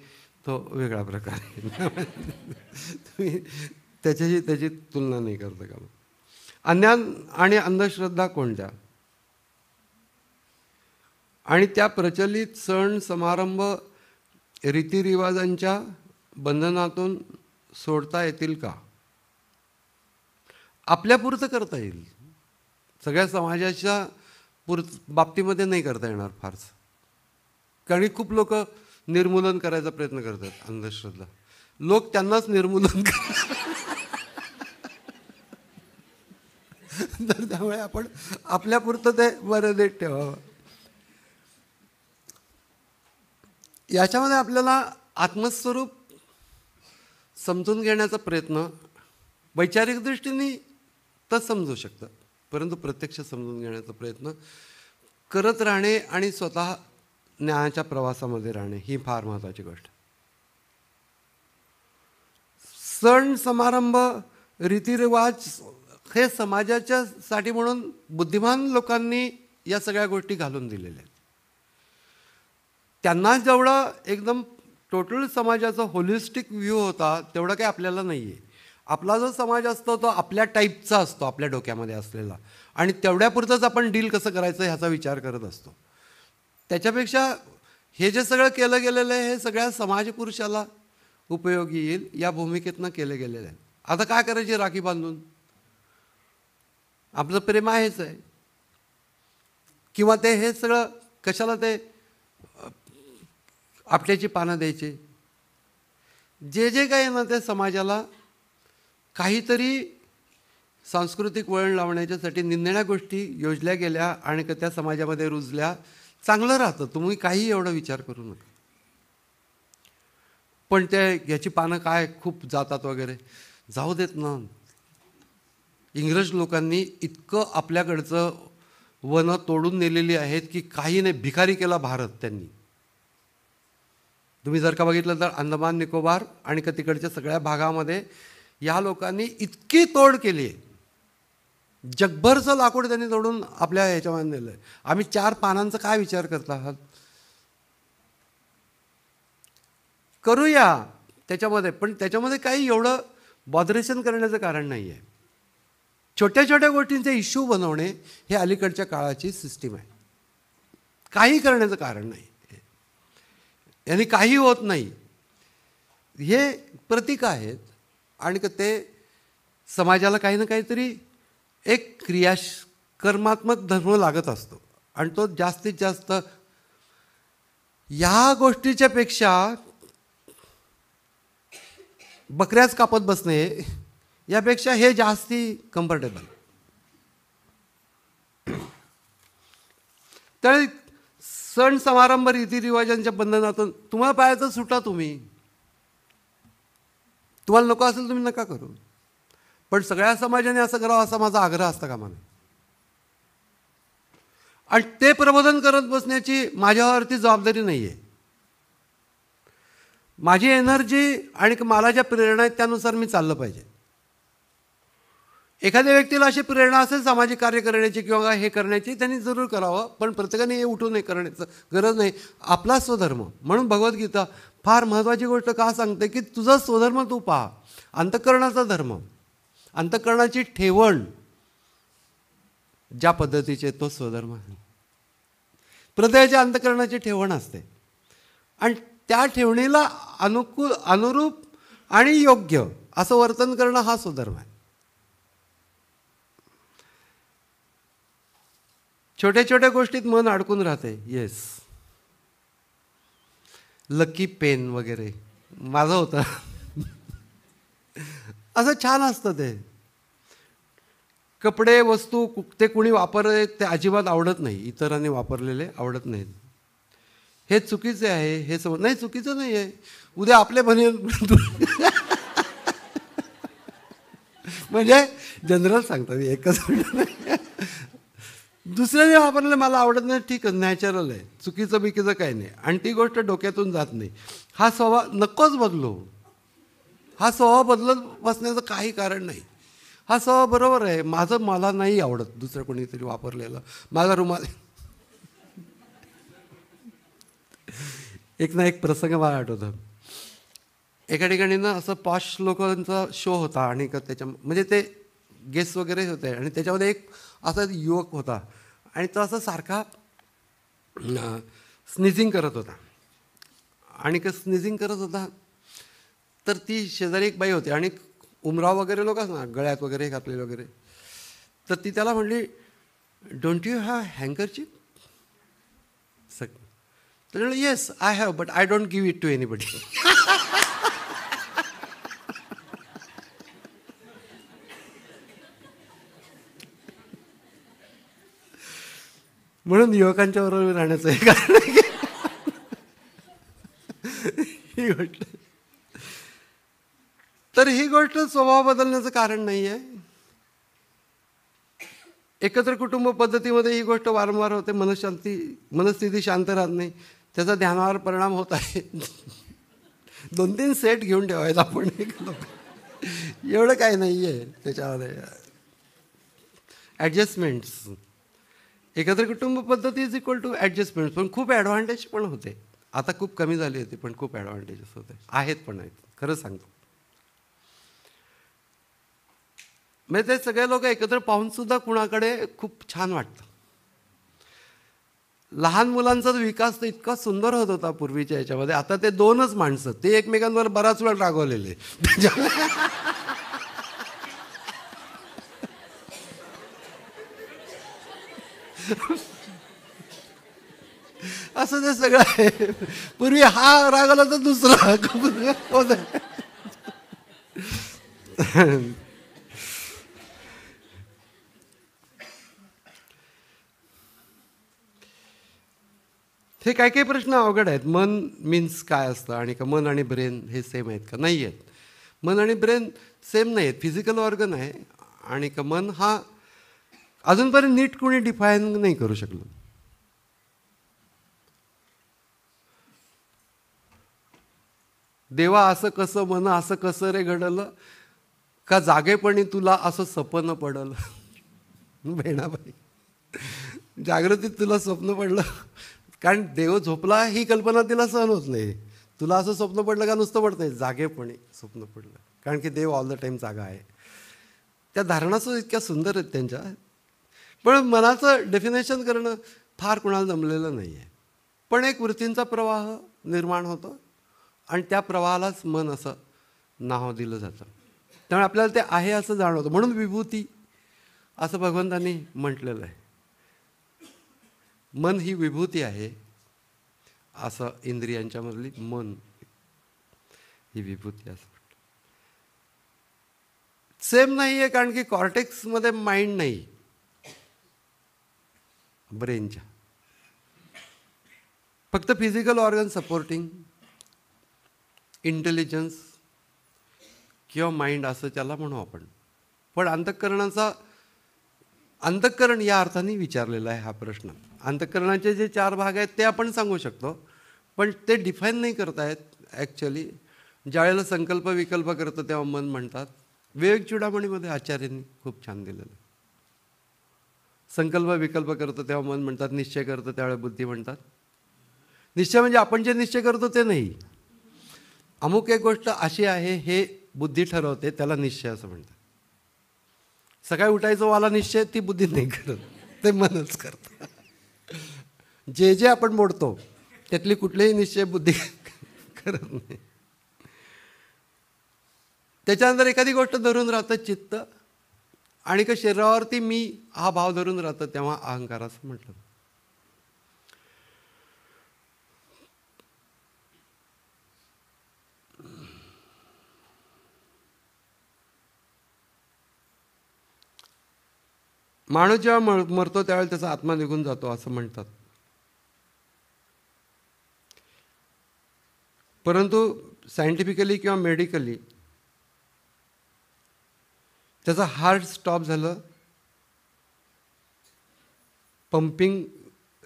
तो वेगळा प्रकार आहे (laughs) तुम्ही त्याच्याशी त्याची तुलना नाही करता का मग अज्ञान आणि अंधश्रद्धा कोणत्या आणि त्या प्रचलित सण समारंभ रीतिरिवाजांच्या बंधनातून सोडता येतील का आपल्यापुरतं करता येईल सगळ्या समाजाच्या पुर बाबतीमध्ये नाही करता येणार फारस कारण खूप लोक निर्मूलन करायचा प्रयत्न करतात अंधश्रद्धा लोक त्यांनाच निर्मूलन तर त्यामुळे आपण आपल्यापुरतं ते बरं देत ठेवावं याच्यामध्ये आपल्याला आत्मस्वरूप समजून घेण्याचा प्रयत्न वैचारिक दृष्टीने तर समजू शकतं परंतु प्रत्यक्ष समजून घेण्याचा प्रयत्न करत राहणे आणि स्वतः ज्ञानाच्या प्रवासामध्ये राहणे ही फार महत्त्वाची गोष्ट सण समारंभ रीतिरिवाज हे समाजाच्यासाठी म्हणून बुद्धिमान लोकांनी या सगळ्या गोष्टी घालून दिलेल्या आहेत त्यांना जेवढं एकदम टोटल समाजाचा होलिस्टिक व्ह्यू होता तेवढा काही आपल्याला नाही आहे आपला जो समाज असतो तो आपल्या टाईपचा असतो आपल्या डोक्यामध्ये असलेला आणि तेवढ्यापुरतंच आपण डील कसं करायचं ह्याचा विचार करत असतो त्याच्यापेक्षा हे जे सगळं केलं गेलेलं आहे हे सगळ्या समाजपुरुषाला उपयोगी येईल या भूमिकेतनं केलं गेलेलं आहे आता काय करायची राखी बांधून आपलं प्रेम आहेच आहे किंवा ते हे सगळं कशाला ते आपल्याची पानं द्यायचे जे जे काही ना त्या समाजाला काहीतरी सांस्कृतिक वळण लावण्याच्यासाठी निंदण्या गोष्टी योजल्या गेल्या आणि त्या समाजामध्ये रुजल्या चांगलं राहतं तुम्ही काही एवढा विचार करू नका पण ते याची पानं काय खूप जातात वगैरे जाऊ देत ना इंग्रज लोकांनी इतकं आपल्याकडचं वनं तोडून नेलेली आहेत की काही नाही भिकारी केला भारत त्यांनी तुम्ही जर का बघितलं तर अंदमान निकोबार आणि का तिकडच्या सगळ्या भागामध्ये या लोकांनी इतकी तोड केली आहे जगभरचं लाकूड त्यांनी तोडून आपल्या ह्याच्यामध्ये नेलं आहे आम्ही चार पानांचा काय विचार करत आहात करूया त्याच्यामध्ये पण त्याच्यामध्ये काही एवढं बॉदरेशन करण्याचं कारण नाही आहे छोट्या छोट्या गोष्टींचे इश्यू बनवणे हे अलीकडच्या काळाची सिस्टीम आहे काही करण्याचं कारण नाही यांनी काही होत नाही हे प्रतीक आहेत आणि ते समाजाला काही ना काहीतरी एक क्रिया कर्मात्मक धर्म लागत असतो आणि तो जास्तीत जास्त ह्या गोष्टीच्या पेक्षा बकऱ्याच कापत बसणे यापेक्षा हे जास्ती कम्फर्टेबल त्यावेळी सण समारंभ रीतिरिवाजांच्या बंधनातून तुम्हाला पाहायचं सुटा तुम्ही तुम्हाला नको असेल तुम्ही नका करू पण सगळ्या समाजाने असं करावं असा माझा आग्रह असता कामा नये आणि ते प्रबोधन करत बसण्याची माझ्यावरती जबाबदारी नाही आहे माझी एनर्जी आणि मला ज्या प्रेरणा आहेत त्यानुसार मी चाललं पाहिजे एखाद्या व्यक्तीला अशी प्रेरणा असेल सामाजिक कार्य करण्याची किंवा हे करण्याची त्यांनी जरूर करावं पण प्रत्येकाने हे उठून करण्याचं गरज नाही आपला स्वधर्म म्हणून भगवद्गीता फार महत्त्वाची गोष्ट का सांगते की तुझा स्वधर्म तू पहा अंतकरणाचा धर्म अंतकरणाची ठेवण ज्या पद्धतीचे तो स्वधर्म आहे हृदयाच्या अंतकरणाची ठेवण असते आणि त्या ठेवणीला अनुकूल अनुरूप आणि योग्य असं वर्तन करणं हा स्वधर्म आहे छोट्या छोट्या गोष्टीत मन अडकून राहते येस लकी पेन वगैरे माझं होतं (laughs) असं छान असतं ते कपडे वस्तू ते कुणी वापरले ते अजिबात आवडत नाही इतरांनी वापरलेले आवडत नाहीत हे चुकीचे आहे हे सम नाही चुकीचं नाही आहे उद्या आपले म्हणे (laughs) म्हणजे जनरल सांगतात एकच (laughs) दुसऱ्याने वापरलं मला आवडत नाही ठीक आहे नॅचरल आहे चुकीचं बिकीचं काही नाही आणि ती गोष्ट डोक्यातून जात नाही हा स्वभाव नकोच बदलू हा स्वभाव बदलत बसण्याचं काही कारण नाही हा स्वभाव बरोबर आहे माझं मला नाही आवडत दुसरं कोणीतरी वापरलेलं माझा रुमाल एक ना एक प्रसंग मला आठवतं एका ठिकाणी ना असं पाच लोकांचा शो होता आणि त्याच्या म्हणजे ते गेस्ट वगैरे होते आणि त्याच्यामध्ये एक असा युवक होता आणि तो असा सारखा स्निझिंग करत होता आणि का स्निझिंग करत होता तर ती शेजारी एक बाई होती आणि उमराव वगैरे लोक ना गळ्यात वगैरे घातलेले वगैरे तर ती त्याला म्हणली डोंट यू हॅव हँकरची सग तर yes I have but I don't give it to anybody म्हणून युवकांच्या बरोबर राहण्याचं हे कारण ही गोष्ट तर ही गोष्ट स्वभाव बदलण्याचं कारण नाही आहे एकत्र कुटुंब पद्धतीमध्ये ही गोष्ट वारंवार होते मनशांती मनस्थिती शांत राहत नाही त्याचा ध्यानावर परिणाम होत आहे दोन तीन सेट घेऊन ठेवायचा आपण एवढं काय नाही आहे त्याच्यामध्ये ॲडजस्टमेंट्स एकत्र कुटुंब पद्धती इज इक्वल टू ॲडजस्टमेंट पण खूप ॲडव्हान्टेज पण होते आता खूप कमी झाली होती पण खूप ॲडव्हान्टेजेस होते आहेत पण आहेत खरं सांगतो म्हणजे ते सगळे लोक एकत्र पाहून सुद्धा कुणाकडे खूप छान वाटतं लहान मुलांचा विकास तर इतका सुंदर होत होता पूर्वीच्या याच्यामध्ये आता ते दोनच माणसं ते एकमेकांवर बराच वेळ रागवलेले (laughs) (laughs) असं ते सगळं आहे पूर्वी हा राग आला तर दुसरा हे काय काही प्रश्न अवघड आहेत मन मीन्स काय असतं आणि का मन आणि ब्रेन हे सेम आहेत का नाही आहेत मन आणि ब्रेन सेम नाही आहेत फिजिकल ऑर्गन आहे आणि का मन हा अजूनपर्यंत नीट कोणी डिफाईन नाही करू शकलो देवा असं कसं मन असं कसं रे घडलं का जागेपणी तुला असं सपन पडलं भेणाबाई जागृतीत तुला स्वप्न पडलं कारण देव झोपला ही कल्पना तिला सहन होत नाही तुला असं स्वप्न पडलं का नुसतं पडत नाही जागेपणी स्वप्न पडलं कारण की देव ऑल द टाइम जागा आहे त्या धारणाचं इतक्या सुंदर आहेत त्यांच्या पण मनाचं डेफिनेशन करणं फार कुणाला जमलेलं नाही आहे पण एक वृत्तींचा प्रवाह निर्माण होतो आणि त्या प्रवाहालाच मन असं नाव दिलं जातं त्यामुळे आपल्याला ते आहे असं जाणवतं म्हणून विभूती असं भगवंतांनी म्हटलेलं आहे मन ही विभूती आहे असं इंद्रियांच्यामधली मन ही विभूती असं सेम नाही आहे कारण की कॉर्टेक्समध्ये माइंड नाही ब्रेनच्या फक्त फिजिकल ऑर्गन सपोर्टिंग इंटेलिजन्स किंवा माइंड असं त्याला म्हणू आपण पण अंतःकरणाचा अंतःकरण या अर्थाने विचारलेला आहे हा प्रश्न अंतःकरणाचे जे चार भाग आहेत ते आपण सांगू शकतो पण ते डिफाईन नाही करतायत ॲक्च्युली ज्यावेळेला संकल्प विकल्प करतं तेव्हा मन म्हणतात विवेक चुडामणीमध्ये आचार्यांनी खूप छान दिलेलं आहे संकल्प विकल्प करतो तेव्हा मन म्हणतात निश्चय करतो त्यावेळेला बुद्धी म्हणतात निश्चय म्हणजे आपण जे निश्चय करतो ते नाही अमुक एक गोष्ट अशी आहे हे बुद्धी ठरवते त्याला निश्चय असं म्हणतात सकाळी उठायचं वाला निश्चय ती बुद्धी नाही करत ते मनच करतं जे जे आपण मोडतो त्यातली कुठलेही निश्चय बुद्धी करत नाही त्याच्यानंतर एखादी गोष्ट धरून राहतं चित्त आणि का शरीरावरती मी हा भाव धरून राहतो तेव्हा अहंकार असं म्हटलं माणूस जेव्हा मरतो त्यावेळी त्याचा आत्मा निघून जातो असं म्हणतात परंतु सायंटिफिकली किंवा मेडिकली त्याचं हार्ट स्टॉप झालं pumping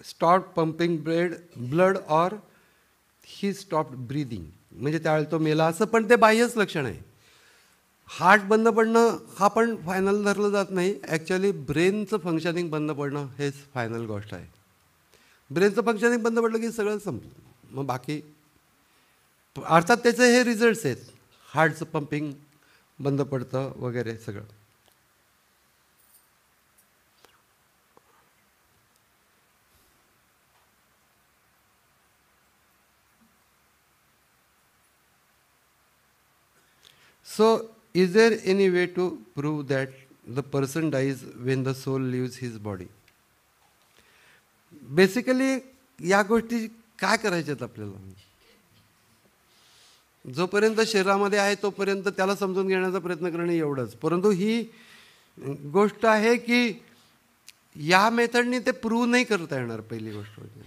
stop pumping bread blood or he stop breathing म्हणजे त्यावेळेला तो मेला असं पण ते बाह्यच लक्षण आहे हार्ट बंद पडणं हा पण फायनल धरलं जात नाही ॲक्च्युली ब्रेनचं फंक्शनिंग बंद पडणं हेच फायनल गोष्ट आहे ब्रेनचं फंक्शनिंग बंद पडलं की सगळं संपलं मग बाकी अर्थात त्याचे हे रिझल्ट्स आहेत हार्टचं पंपिंग बंद पडतं वगैरे सगळं so is is there any way to prove that the person dies when the soul leaves his body basically या गोष्टी काय करायच्यात आपल्याला जोपर्यंत शरीरामध्ये आहे तोपर्यंत त्याला समजून घेण्याचा प्रयत्न करणे एवढंच परंतु ही गोष्ट आहे की या मेथडनी ते प्रूव्ह नाही करता येणार पहिली गोष्ट म्हणजे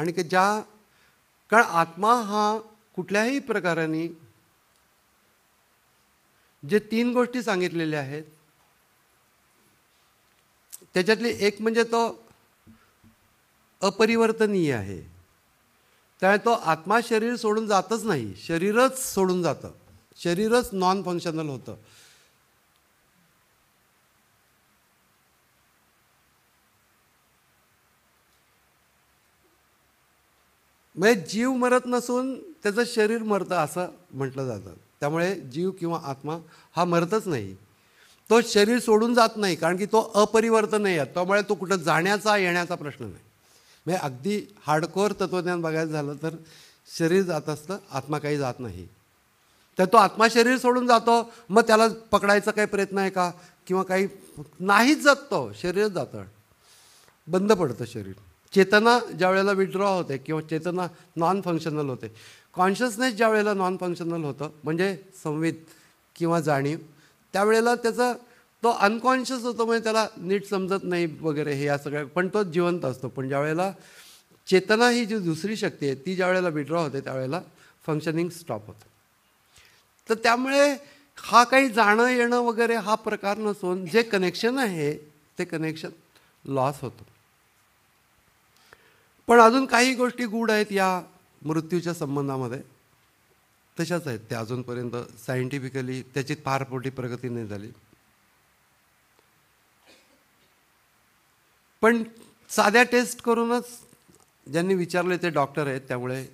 आणि की ज्या कारण आत्मा हा कुठल्याही प्रकाराने जे तीन गोष्टी सांगितलेल्या आहेत त्याच्यातली एक म्हणजे तो अपरिवर्तनीय आहे त्यामुळे तो आत्मा शरीर सोडून जातच नाही शरीरच सोडून जातं शरीरच नॉन फंक्शनल होतं म्हणजे जीव मरत नसून त्याचं शरीर मरतं असं म्हटलं जातं त्यामुळे जीव किंवा आत्मा हा मरतच नाही तो शरीर सोडून जात नाही कारण की तो अपरिवर्तनीय आहे त्यामुळे तो कुठं जाण्याचा येण्याचा प्रश्न नाही म्हणजे अगदी हार्डकोअर तत्त्वज्ञान बघायचं झालं तर शरीर जात असतं आत्मा काही जात नाही तर तो आत्मा शरीर सोडून जातो मग त्याला पकडायचा काही प्रयत्न आहे का किंवा काही नाहीच जात तो शरीर जातं बंद पडतं शरीर चेतना ज्या वेळेला विड्रॉ होते किंवा चेतना नॉन फंक्शनल होते कॉन्शियसनेस ज्या वेळेला नॉन फंक्शनल होतं म्हणजे संवेद किंवा जाणीव त्यावेळेला त्याचं तो अनकॉन्शियस होतो म्हणजे त्याला नीट समजत नाही वगैरे हे या सगळ्या पण तो जिवंत असतो पण ज्या वेळेला चेतना ही जी दुसरी शक्ती आहे ती ज्या वेळेला विड्रॉ होते त्यावेळेला फंक्शनिंग स्टॉप होतं तर त्यामुळे हा काही जाणं येणं वगैरे हा प्रकार नसून जे कनेक्शन आहे ते कनेक्शन लॉस होतं पण अजून काही गोष्टी गूढ आहेत या मृत्यूच्या संबंधामध्ये तशाच आहेत त्या अजूनपर्यंत सायंटिफिकली त्याची फार मोठी प्रगती नाही झाली पण साध्या टेस्ट करूनच ज्यांनी विचारले ते डॉक्टर आहेत त्यामुळे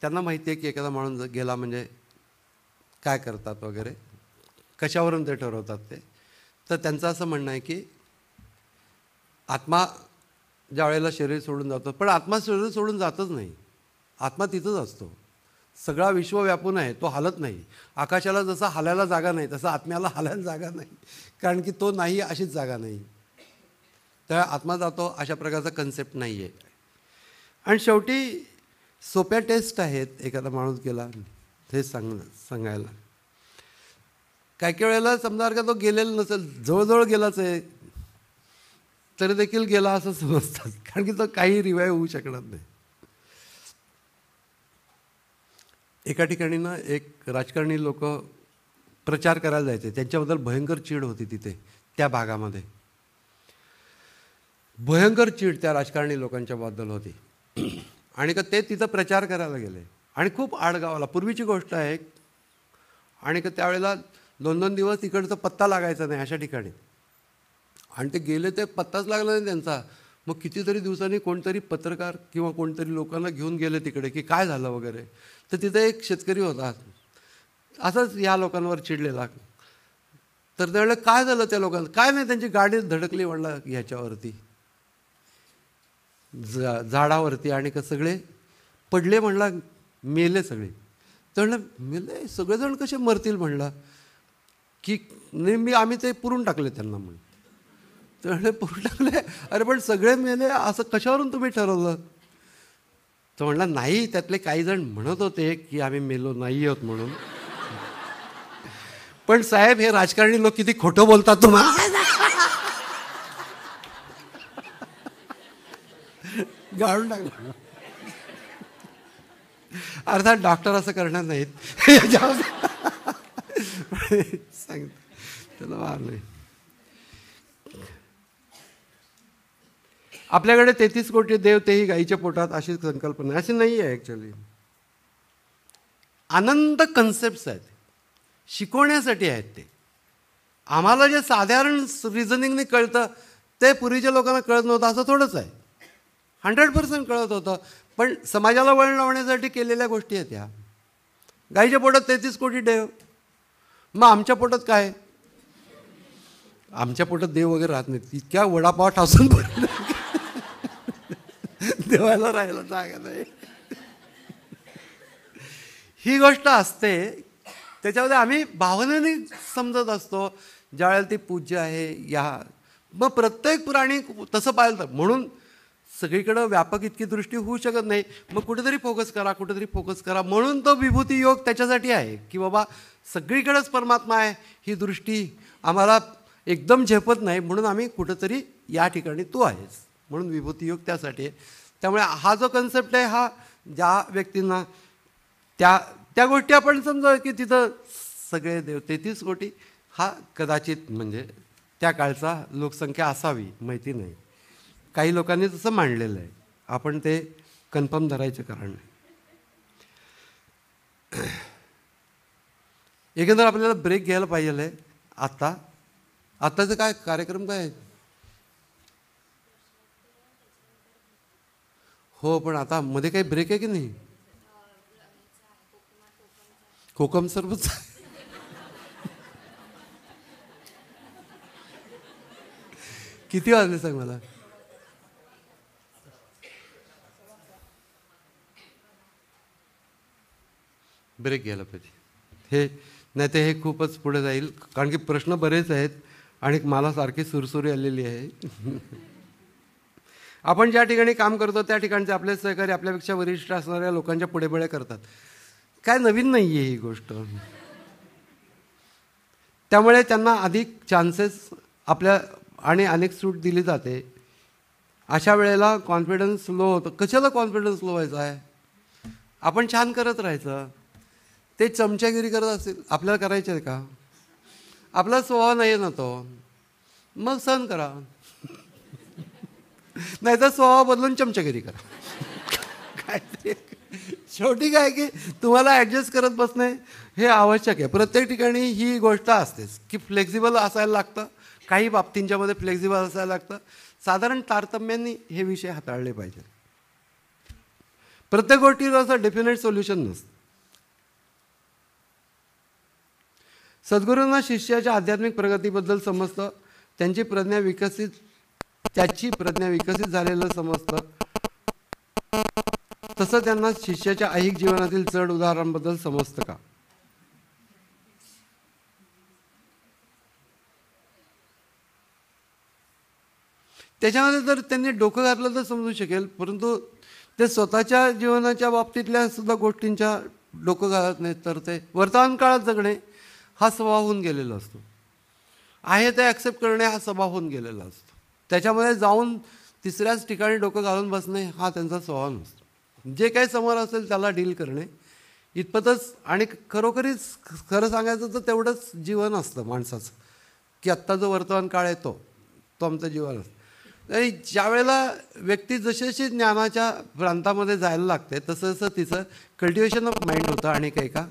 त्यांना माहिती आहे की एखादा माणूस गेला म्हणजे काय करतात वगैरे कशावरून ते ठरवतात ते तर त्यांचं असं म्हणणं आहे की आत्मा ज्या वेळेला शरीर सोडून जातो पण आत्मा शरीर सोडून जातच नाही आत्मा तिथंच असतो सगळा विश्व व्यापून आहे तो हालत नाही आकाशाला जसा हालायला जागा नाही तसा आत्म्याला हालायला जागा नाही कारण की तो नाही अशीच जागा नाही त्या आत्मा जातो अशा प्रकारचा कन्सेप्ट नाही आहे आणि शेवटी सोप्या टेस्ट आहेत एखादा माणूस गेला हे सांग सांगायला काही काही वेळेला समजा का तो गेलेला नसेल जवळजवळ गेलाच आहे तरी देखील गेला असं समजतात कारण की तो काही रिवाय होऊ शकणार नाही एका ठिकाणी ना एक राजकारणी लोक प्रचार करायला जायचे त्यांच्याबद्दल भयंकर चीड होती तिथे त्या भागामध्ये भयंकर चीड त्या राजकारणी लोकांच्याबद्दल होती (clears throat) आणि का ते तिथं प्रचार करायला गेले आणि खूप आडगावाला पूर्वीची गोष्ट आहे आणि का त्यावेळेला दोन दोन दिवस तिकडचा पत्ता लागायचा नाही अशा ठिकाणी आणि ते गेले ते पत्ताच लागला नाही त्यांचा मग कितीतरी दिवसांनी कोणतरी पत्रकार किंवा कोणतरी लोकांना घेऊन गेले तिकडे की काय झालं वगैरे तर तिथं एक शेतकरी होता असंच या लोकांवर चिडलेला तर त्यावेळेला काय झालं त्या लोकांना काय नाही त्यांची गाडी धडकली म्हणला ह्याच्यावरती जा झाडावरती आणि का सगळे पडले म्हणला मेले सगळे तर म्हणलं मेले सगळेजण कसे मरतील म्हणला की नेहमी आम्ही ते पुरून टाकले त्यांना म्हणून तर पुरून टाकले अरे पण सगळे मेले असं कशावरून तुम्ही ठरवलं तर म्हणला नाही त्यातले काही जण म्हणत होते की आम्ही मेलो नाही आहोत म्हणून पण साहेब हे राजकारणी लोक किती खोटं बोलतात तुम्हाला गाळून टाक अर्थात डॉक्टर असं करणार नाहीत सांग त्याला नाही आपल्याकडे तेहतीस कोटी देव तेही गाईच्या पोटात अशी संकल्पना अशी नाही आहे ॲक्च्युली आनंद कन्सेप्ट आहेत शिकवण्यासाठी आहेत ते आम्हाला जे साधारण रिझनिंगने कळतं ते पूर्वीच्या लोकांना कळत नव्हतं असं थोडंच आहे हंड्रेड पर्सेंट कळत होतं पण समाजाला वळण लावण्यासाठी केलेल्या गोष्टी आहेत ह्या गाईच्या पोटात तेहतीस कोटी देव मग आमच्या पोटात काय आमच्या पोटात देव वगैरे राहत नाही इतक्या वडापाव ठासून देवाला राहायला जागा नाही ही गोष्ट असते त्याच्यामध्ये आम्ही भावनेने समजत असतो ज्यावेळेला ती पूज्य आहे या मग प्रत्येक प्राणी तसं पाहिलं तर म्हणून सगळीकडं व्यापक इतकी दृष्टी होऊ शकत नाही मग कुठेतरी फोकस करा कुठेतरी फोकस करा म्हणून तो विभूती योग त्याच्यासाठी आहे की बाबा सगळीकडंच परमात्मा आहे ही दृष्टी आम्हाला एकदम झेपत नाही म्हणून आम्ही कुठंतरी या ठिकाणी तू आहेस म्हणून विभूती योग त्यासाठी आहे त्यामुळे हा जो कन्सेप्ट आहे हा ज्या व्यक्तींना त्या त्या गोष्टी आपण समजा की तिथं सगळे देव तेहतीस कोटी हा कदाचित म्हणजे त्या काळचा लोकसंख्या असावी माहिती नाही काही लोकांनी तसं मांडलेलं आहे आपण ते कन्फर्म धरायचं कारण नाही (clears throat) एकंदर आपल्याला ब्रेक घ्यायला पाहिजे आहे आत्ता आत्ताचं काय कार्यक्रम काय आहे हो पण आता मध्ये काही ब्रेक आहे की नाही कोकम सर्वच (laughs) किती वाजले सांग मला ब्रेक घ्यायला पाहिजे हे नाही ते हे खूपच पुढे जाईल कारण की प्रश्न बरेच आहेत आणि मला सारखी सुरसुरी आलेली आहे (laughs) आपण ज्या ठिकाणी काम करतो त्या ठिकाणचे आपले सहकारी आपल्यापेक्षा वरिष्ठ असणाऱ्या लोकांच्या पुढे पुढे करतात काय नवीन नाही आहे ही गोष्ट त्यामुळे त्यांना अधिक चान्सेस आपल्या आणि अनेक सूट दिली जाते अशा वेळेला कॉन्फिडन्स लो होतं कशाला कॉन्फिडन्स लो व्हायचा आहे आपण छान करत राहायचं ते चमच्यागिरी करत असतील आपल्याला करायचे आहे का आपला स्वभाव नाही आहे ना तो मग सहन करा नाही तर स्वभाव बदलून चमच्यागिरी करा शेवटी काय की तुम्हाला ॲडजस्ट करत बसणे हे आवश्यक आहे प्रत्येक ठिकाणी ही गोष्ट असतेच की फ्लेक्झिबल असायला लागतं काही बाबतींच्यामध्ये फ्लेक्झिबल असायला लागतं साधारण तारतम्यांनी हे विषय हाताळले पाहिजे प्रत्येक गोष्टीला असं डेफिनेट सोल्युशन नसतं सद्गुरूंना शिष्याच्या आध्यात्मिक प्रगतीबद्दल समजतं त्यांची प्रज्ञा विकसित त्याची प्रज्ञा विकसित झालेलं समजतं तसं त्यांना शिष्याच्या ऐहिक जीवनातील चढ उदाहरणांबद्दल समजतं का त्याच्यामध्ये जर त्यांनी डोकं घातलं तर समजू शकेल परंतु ते स्वतःच्या जीवनाच्या बाबतीतल्या सुद्धा गोष्टींच्या डोकं घालत नाहीत तर ते वर्तमान काळात जगणे हा स्वभाव होऊन गेलेला असतो आहे ते ॲक्सेप्ट करणे हा स्वभाव होऊन गेलेला असतो त्याच्यामध्ये जाऊन तिसऱ्याच ठिकाणी डोकं घालून बसणे हा त्यांचा स्वभाव नसतो जे काही समोर असेल त्याला डील करणे इतपतच आणि खरोखरीच खरं सांगायचं तर तेवढंच जीवन असतं माणसाचं की आत्ता जो वर्तमान काळ येतो तो आमचं जीवन असतं आणि ज्यावेळेला व्यक्ती जशी ज्ञानाच्या प्रांतामध्ये जायला लागते तसं तसं तिचं कल्टिवेशन ऑफ माइंड होतं आणि काही का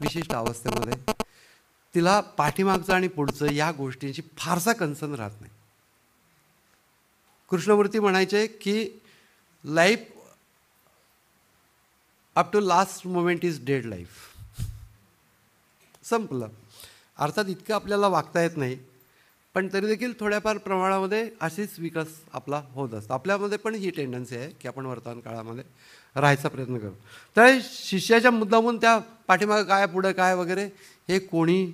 विशिष्ट अवस्थेमध्ये तिला पाठीमागचं आणि पुढचं या गोष्टींची फारसा कन्सर्न राहत नाही कृष्णमूर्ती म्हणायचे की life up to last moment is dead life संपलं अर्थात इतकं आपल्याला वागता येत नाही पण तरी देखील थोड्याफार प्रमाणामध्ये अशीच विकास आपला होत असतो आपल्यामध्ये पण ही टेंडन्सी आहे की आपण वर्तमान काळामध्ये राहायचा प्रयत्न करू तर शिष्याच्या मुद्दामून त्या पाठीमागं काय पुढं काय वगैरे हे कोणी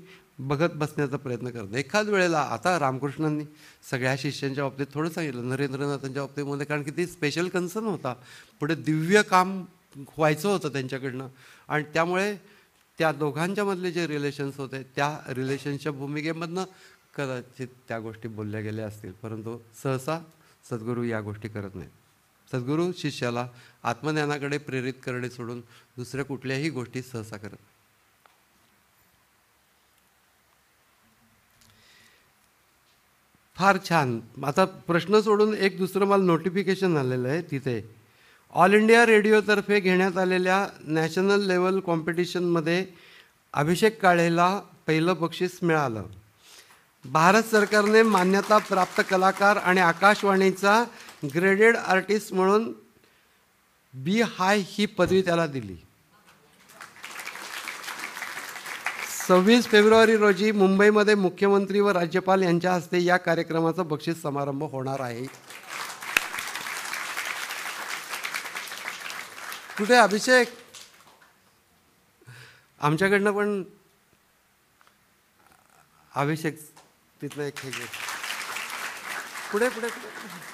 बघत बसण्याचा प्रयत्न नाही एखाद वेळेला आता रामकृष्णांनी सगळ्या शिष्यांच्या बाबतीत थोडं सांगितलं नरेंद्रनाथांच्या बाबतीमध्ये कारण की ते स्पेशल कन्सर्न होता पुढे दिव्य काम व्हायचं होतं त्यांच्याकडनं आणि त्यामुळे त्या दोघांच्यामधले जे रिलेशन्स होते त्या रिलेशनच्या भूमिकेमधनं कदाचित त्या गोष्टी बोलल्या गेल्या असतील परंतु सहसा सद्गुरू या गोष्टी करत नाहीत सद्गुरू शिष्याला आत्मज्ञानाकडे प्रेरित करणे सोडून दुसऱ्या कुठल्याही गोष्टी सहसा करत फार छान आता प्रश्न सोडून एक दुसरं मला नोटिफिकेशन आलेलं आहे तिथे ऑल इंडिया रेडिओतर्फे घेण्यात आलेल्या नॅशनल लेवल कॉम्पिटिशनमध्ये अभिषेक काळेला पहिलं बक्षीस मिळालं भारत सरकारने मान्यता प्राप्त कलाकार आणि आकाशवाणीचा ग्रेडेड आर्टिस्ट म्हणून बी हाय ही पदवी त्याला दिली सव्वीस फेब्रुवारी रोजी मुंबईमध्ये मुख्यमंत्री व राज्यपाल यांच्या हस्ते या कार्यक्रमाचा बक्षीस समारंभ होणार आहे कुठे अभिषेक आमच्याकडनं पण अभिषेक तिथलं एक हे कुठे पुढे पुढे